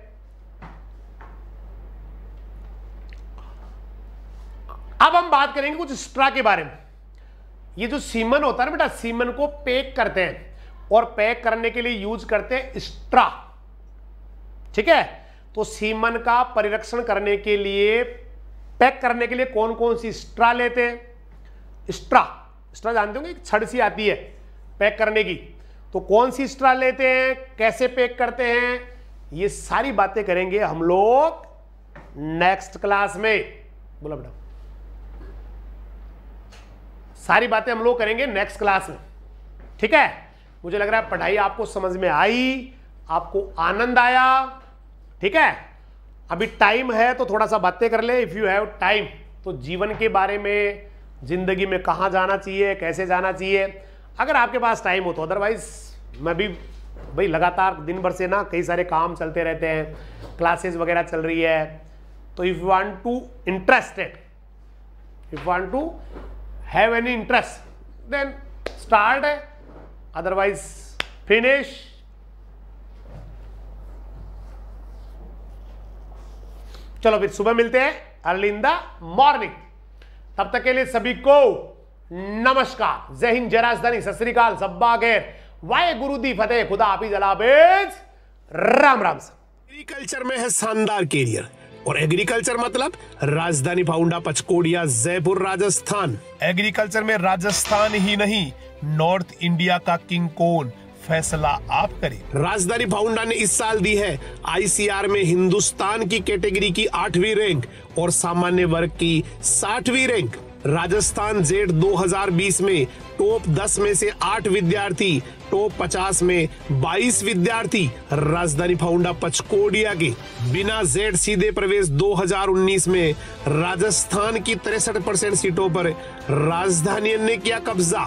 अब हम बात करेंगे कुछ स्ट्रा के बारे में ये जो सीमन होता है ना बेटा सीमन को पैक करते हैं और पैक करने के लिए यूज करते हैं स्ट्रा ठीक है तो सीमन का परिरक्षण करने के लिए पैक करने के लिए कौन कौन सी स्ट्रा लेते हैं स्ट्रा स्ट्रा जानते होंगे छड़ सी आती है पैक करने की तो कौन सी स्ट्रा लेते हैं कैसे पैक करते हैं ये सारी बातें करेंगे हम लोग नेक्स्ट क्लास में बोला बेटा सारी बातें हम लोग करेंगे नेक्स्ट क्लास में ठीक है मुझे लग रहा है पढ़ाई आपको समझ में आई आपको आनंद आया ठीक है अभी टाइम है तो थोड़ा सा बातें कर ले इफ़ यू हैव टाइम तो जीवन के बारे में जिंदगी में कहाँ जाना चाहिए कैसे जाना चाहिए अगर आपके पास टाइम हो तो अदरवाइज मैं भी भाई लगातार दिन भर से ना कई सारे काम चलते रहते हैं क्लासेस वगैरह चल रही है तो if you want to interested if want to have any interest then start है अदरवाइज फिनिश चलो फिर सुबह मिलते हैं अर्ली इन द मॉर्निंग तब तक के लिए सभी को नमस्कार जय हिंद जय राजधानी सत श्रीकाल सब्बा गैर वाय गुरु दी फतेह खुदा हाफिज अलाबेज राम राम एग्रीकल्चर में है शानदार कैरियर और एग्रीकल्चर मतलब राजधानी फाउंडा पचकोड़िया जयपुर राजस्थान एग्रीकल्चर में राजस्थान ही नहीं नॉर्थ इंडिया का किंग कौन फैसला आप करें राजधानी फाउंडा ने इस साल दी है आईसीआर में हिंदुस्तान की कैटेगरी की आठवीं रैंक और सामान्य वर्ग की साठवीं रैंक राजस्थान जेड 2020 में टॉप 10 में से 8 विद्यार्थी टॉप 50 में 22 विद्यार्थी राजधानी फाउंडा पचकोडिया के बिना जेड सीधे प्रवेश 2019 में राजस्थान की तिरसठ परसेंट सीटों पर राजधानी ने किया कब्जा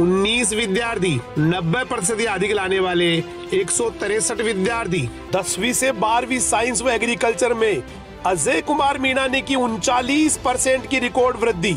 उन्नीस विद्यार्थी नब्बे प्रतिशत अधिक लाने वाले एक विद्यार्थी दसवीं से बारहवीं साइंस व एग्रीकल्चर में अजय कुमार मीणा ने की उनचालीस परसेंट की रिकॉर्ड वृद्धि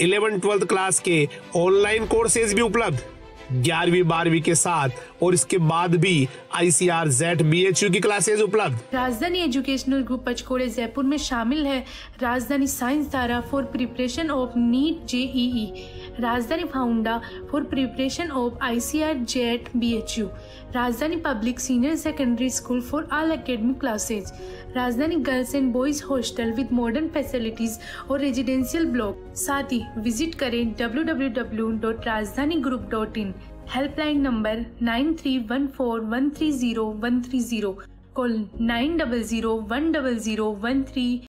इलेवन ट्वेल्थ क्लास के ऑनलाइन कोर्सेज भी उपलब्ध ग्यारहवीं बारहवीं के साथ और इसके बाद भी I C R Z B H U की क्लासेज उपलब्ध राजधानी एजुकेशनल ग्रुप पचकोड़े जयपुर में शामिल है राजधानी साइंस धारा for preparation of NEET JEE Rajdhani foundation for preparation of I C R Z B H U Rajdhani public senior secondary school for all academic classes Rajdhani girls and boys hostel with modern facilities और residential block साथ ही visit करें W W W dot Rajdhani group dot in helpline number nine three one four one three zero one three zero call nine double zero one double zero one three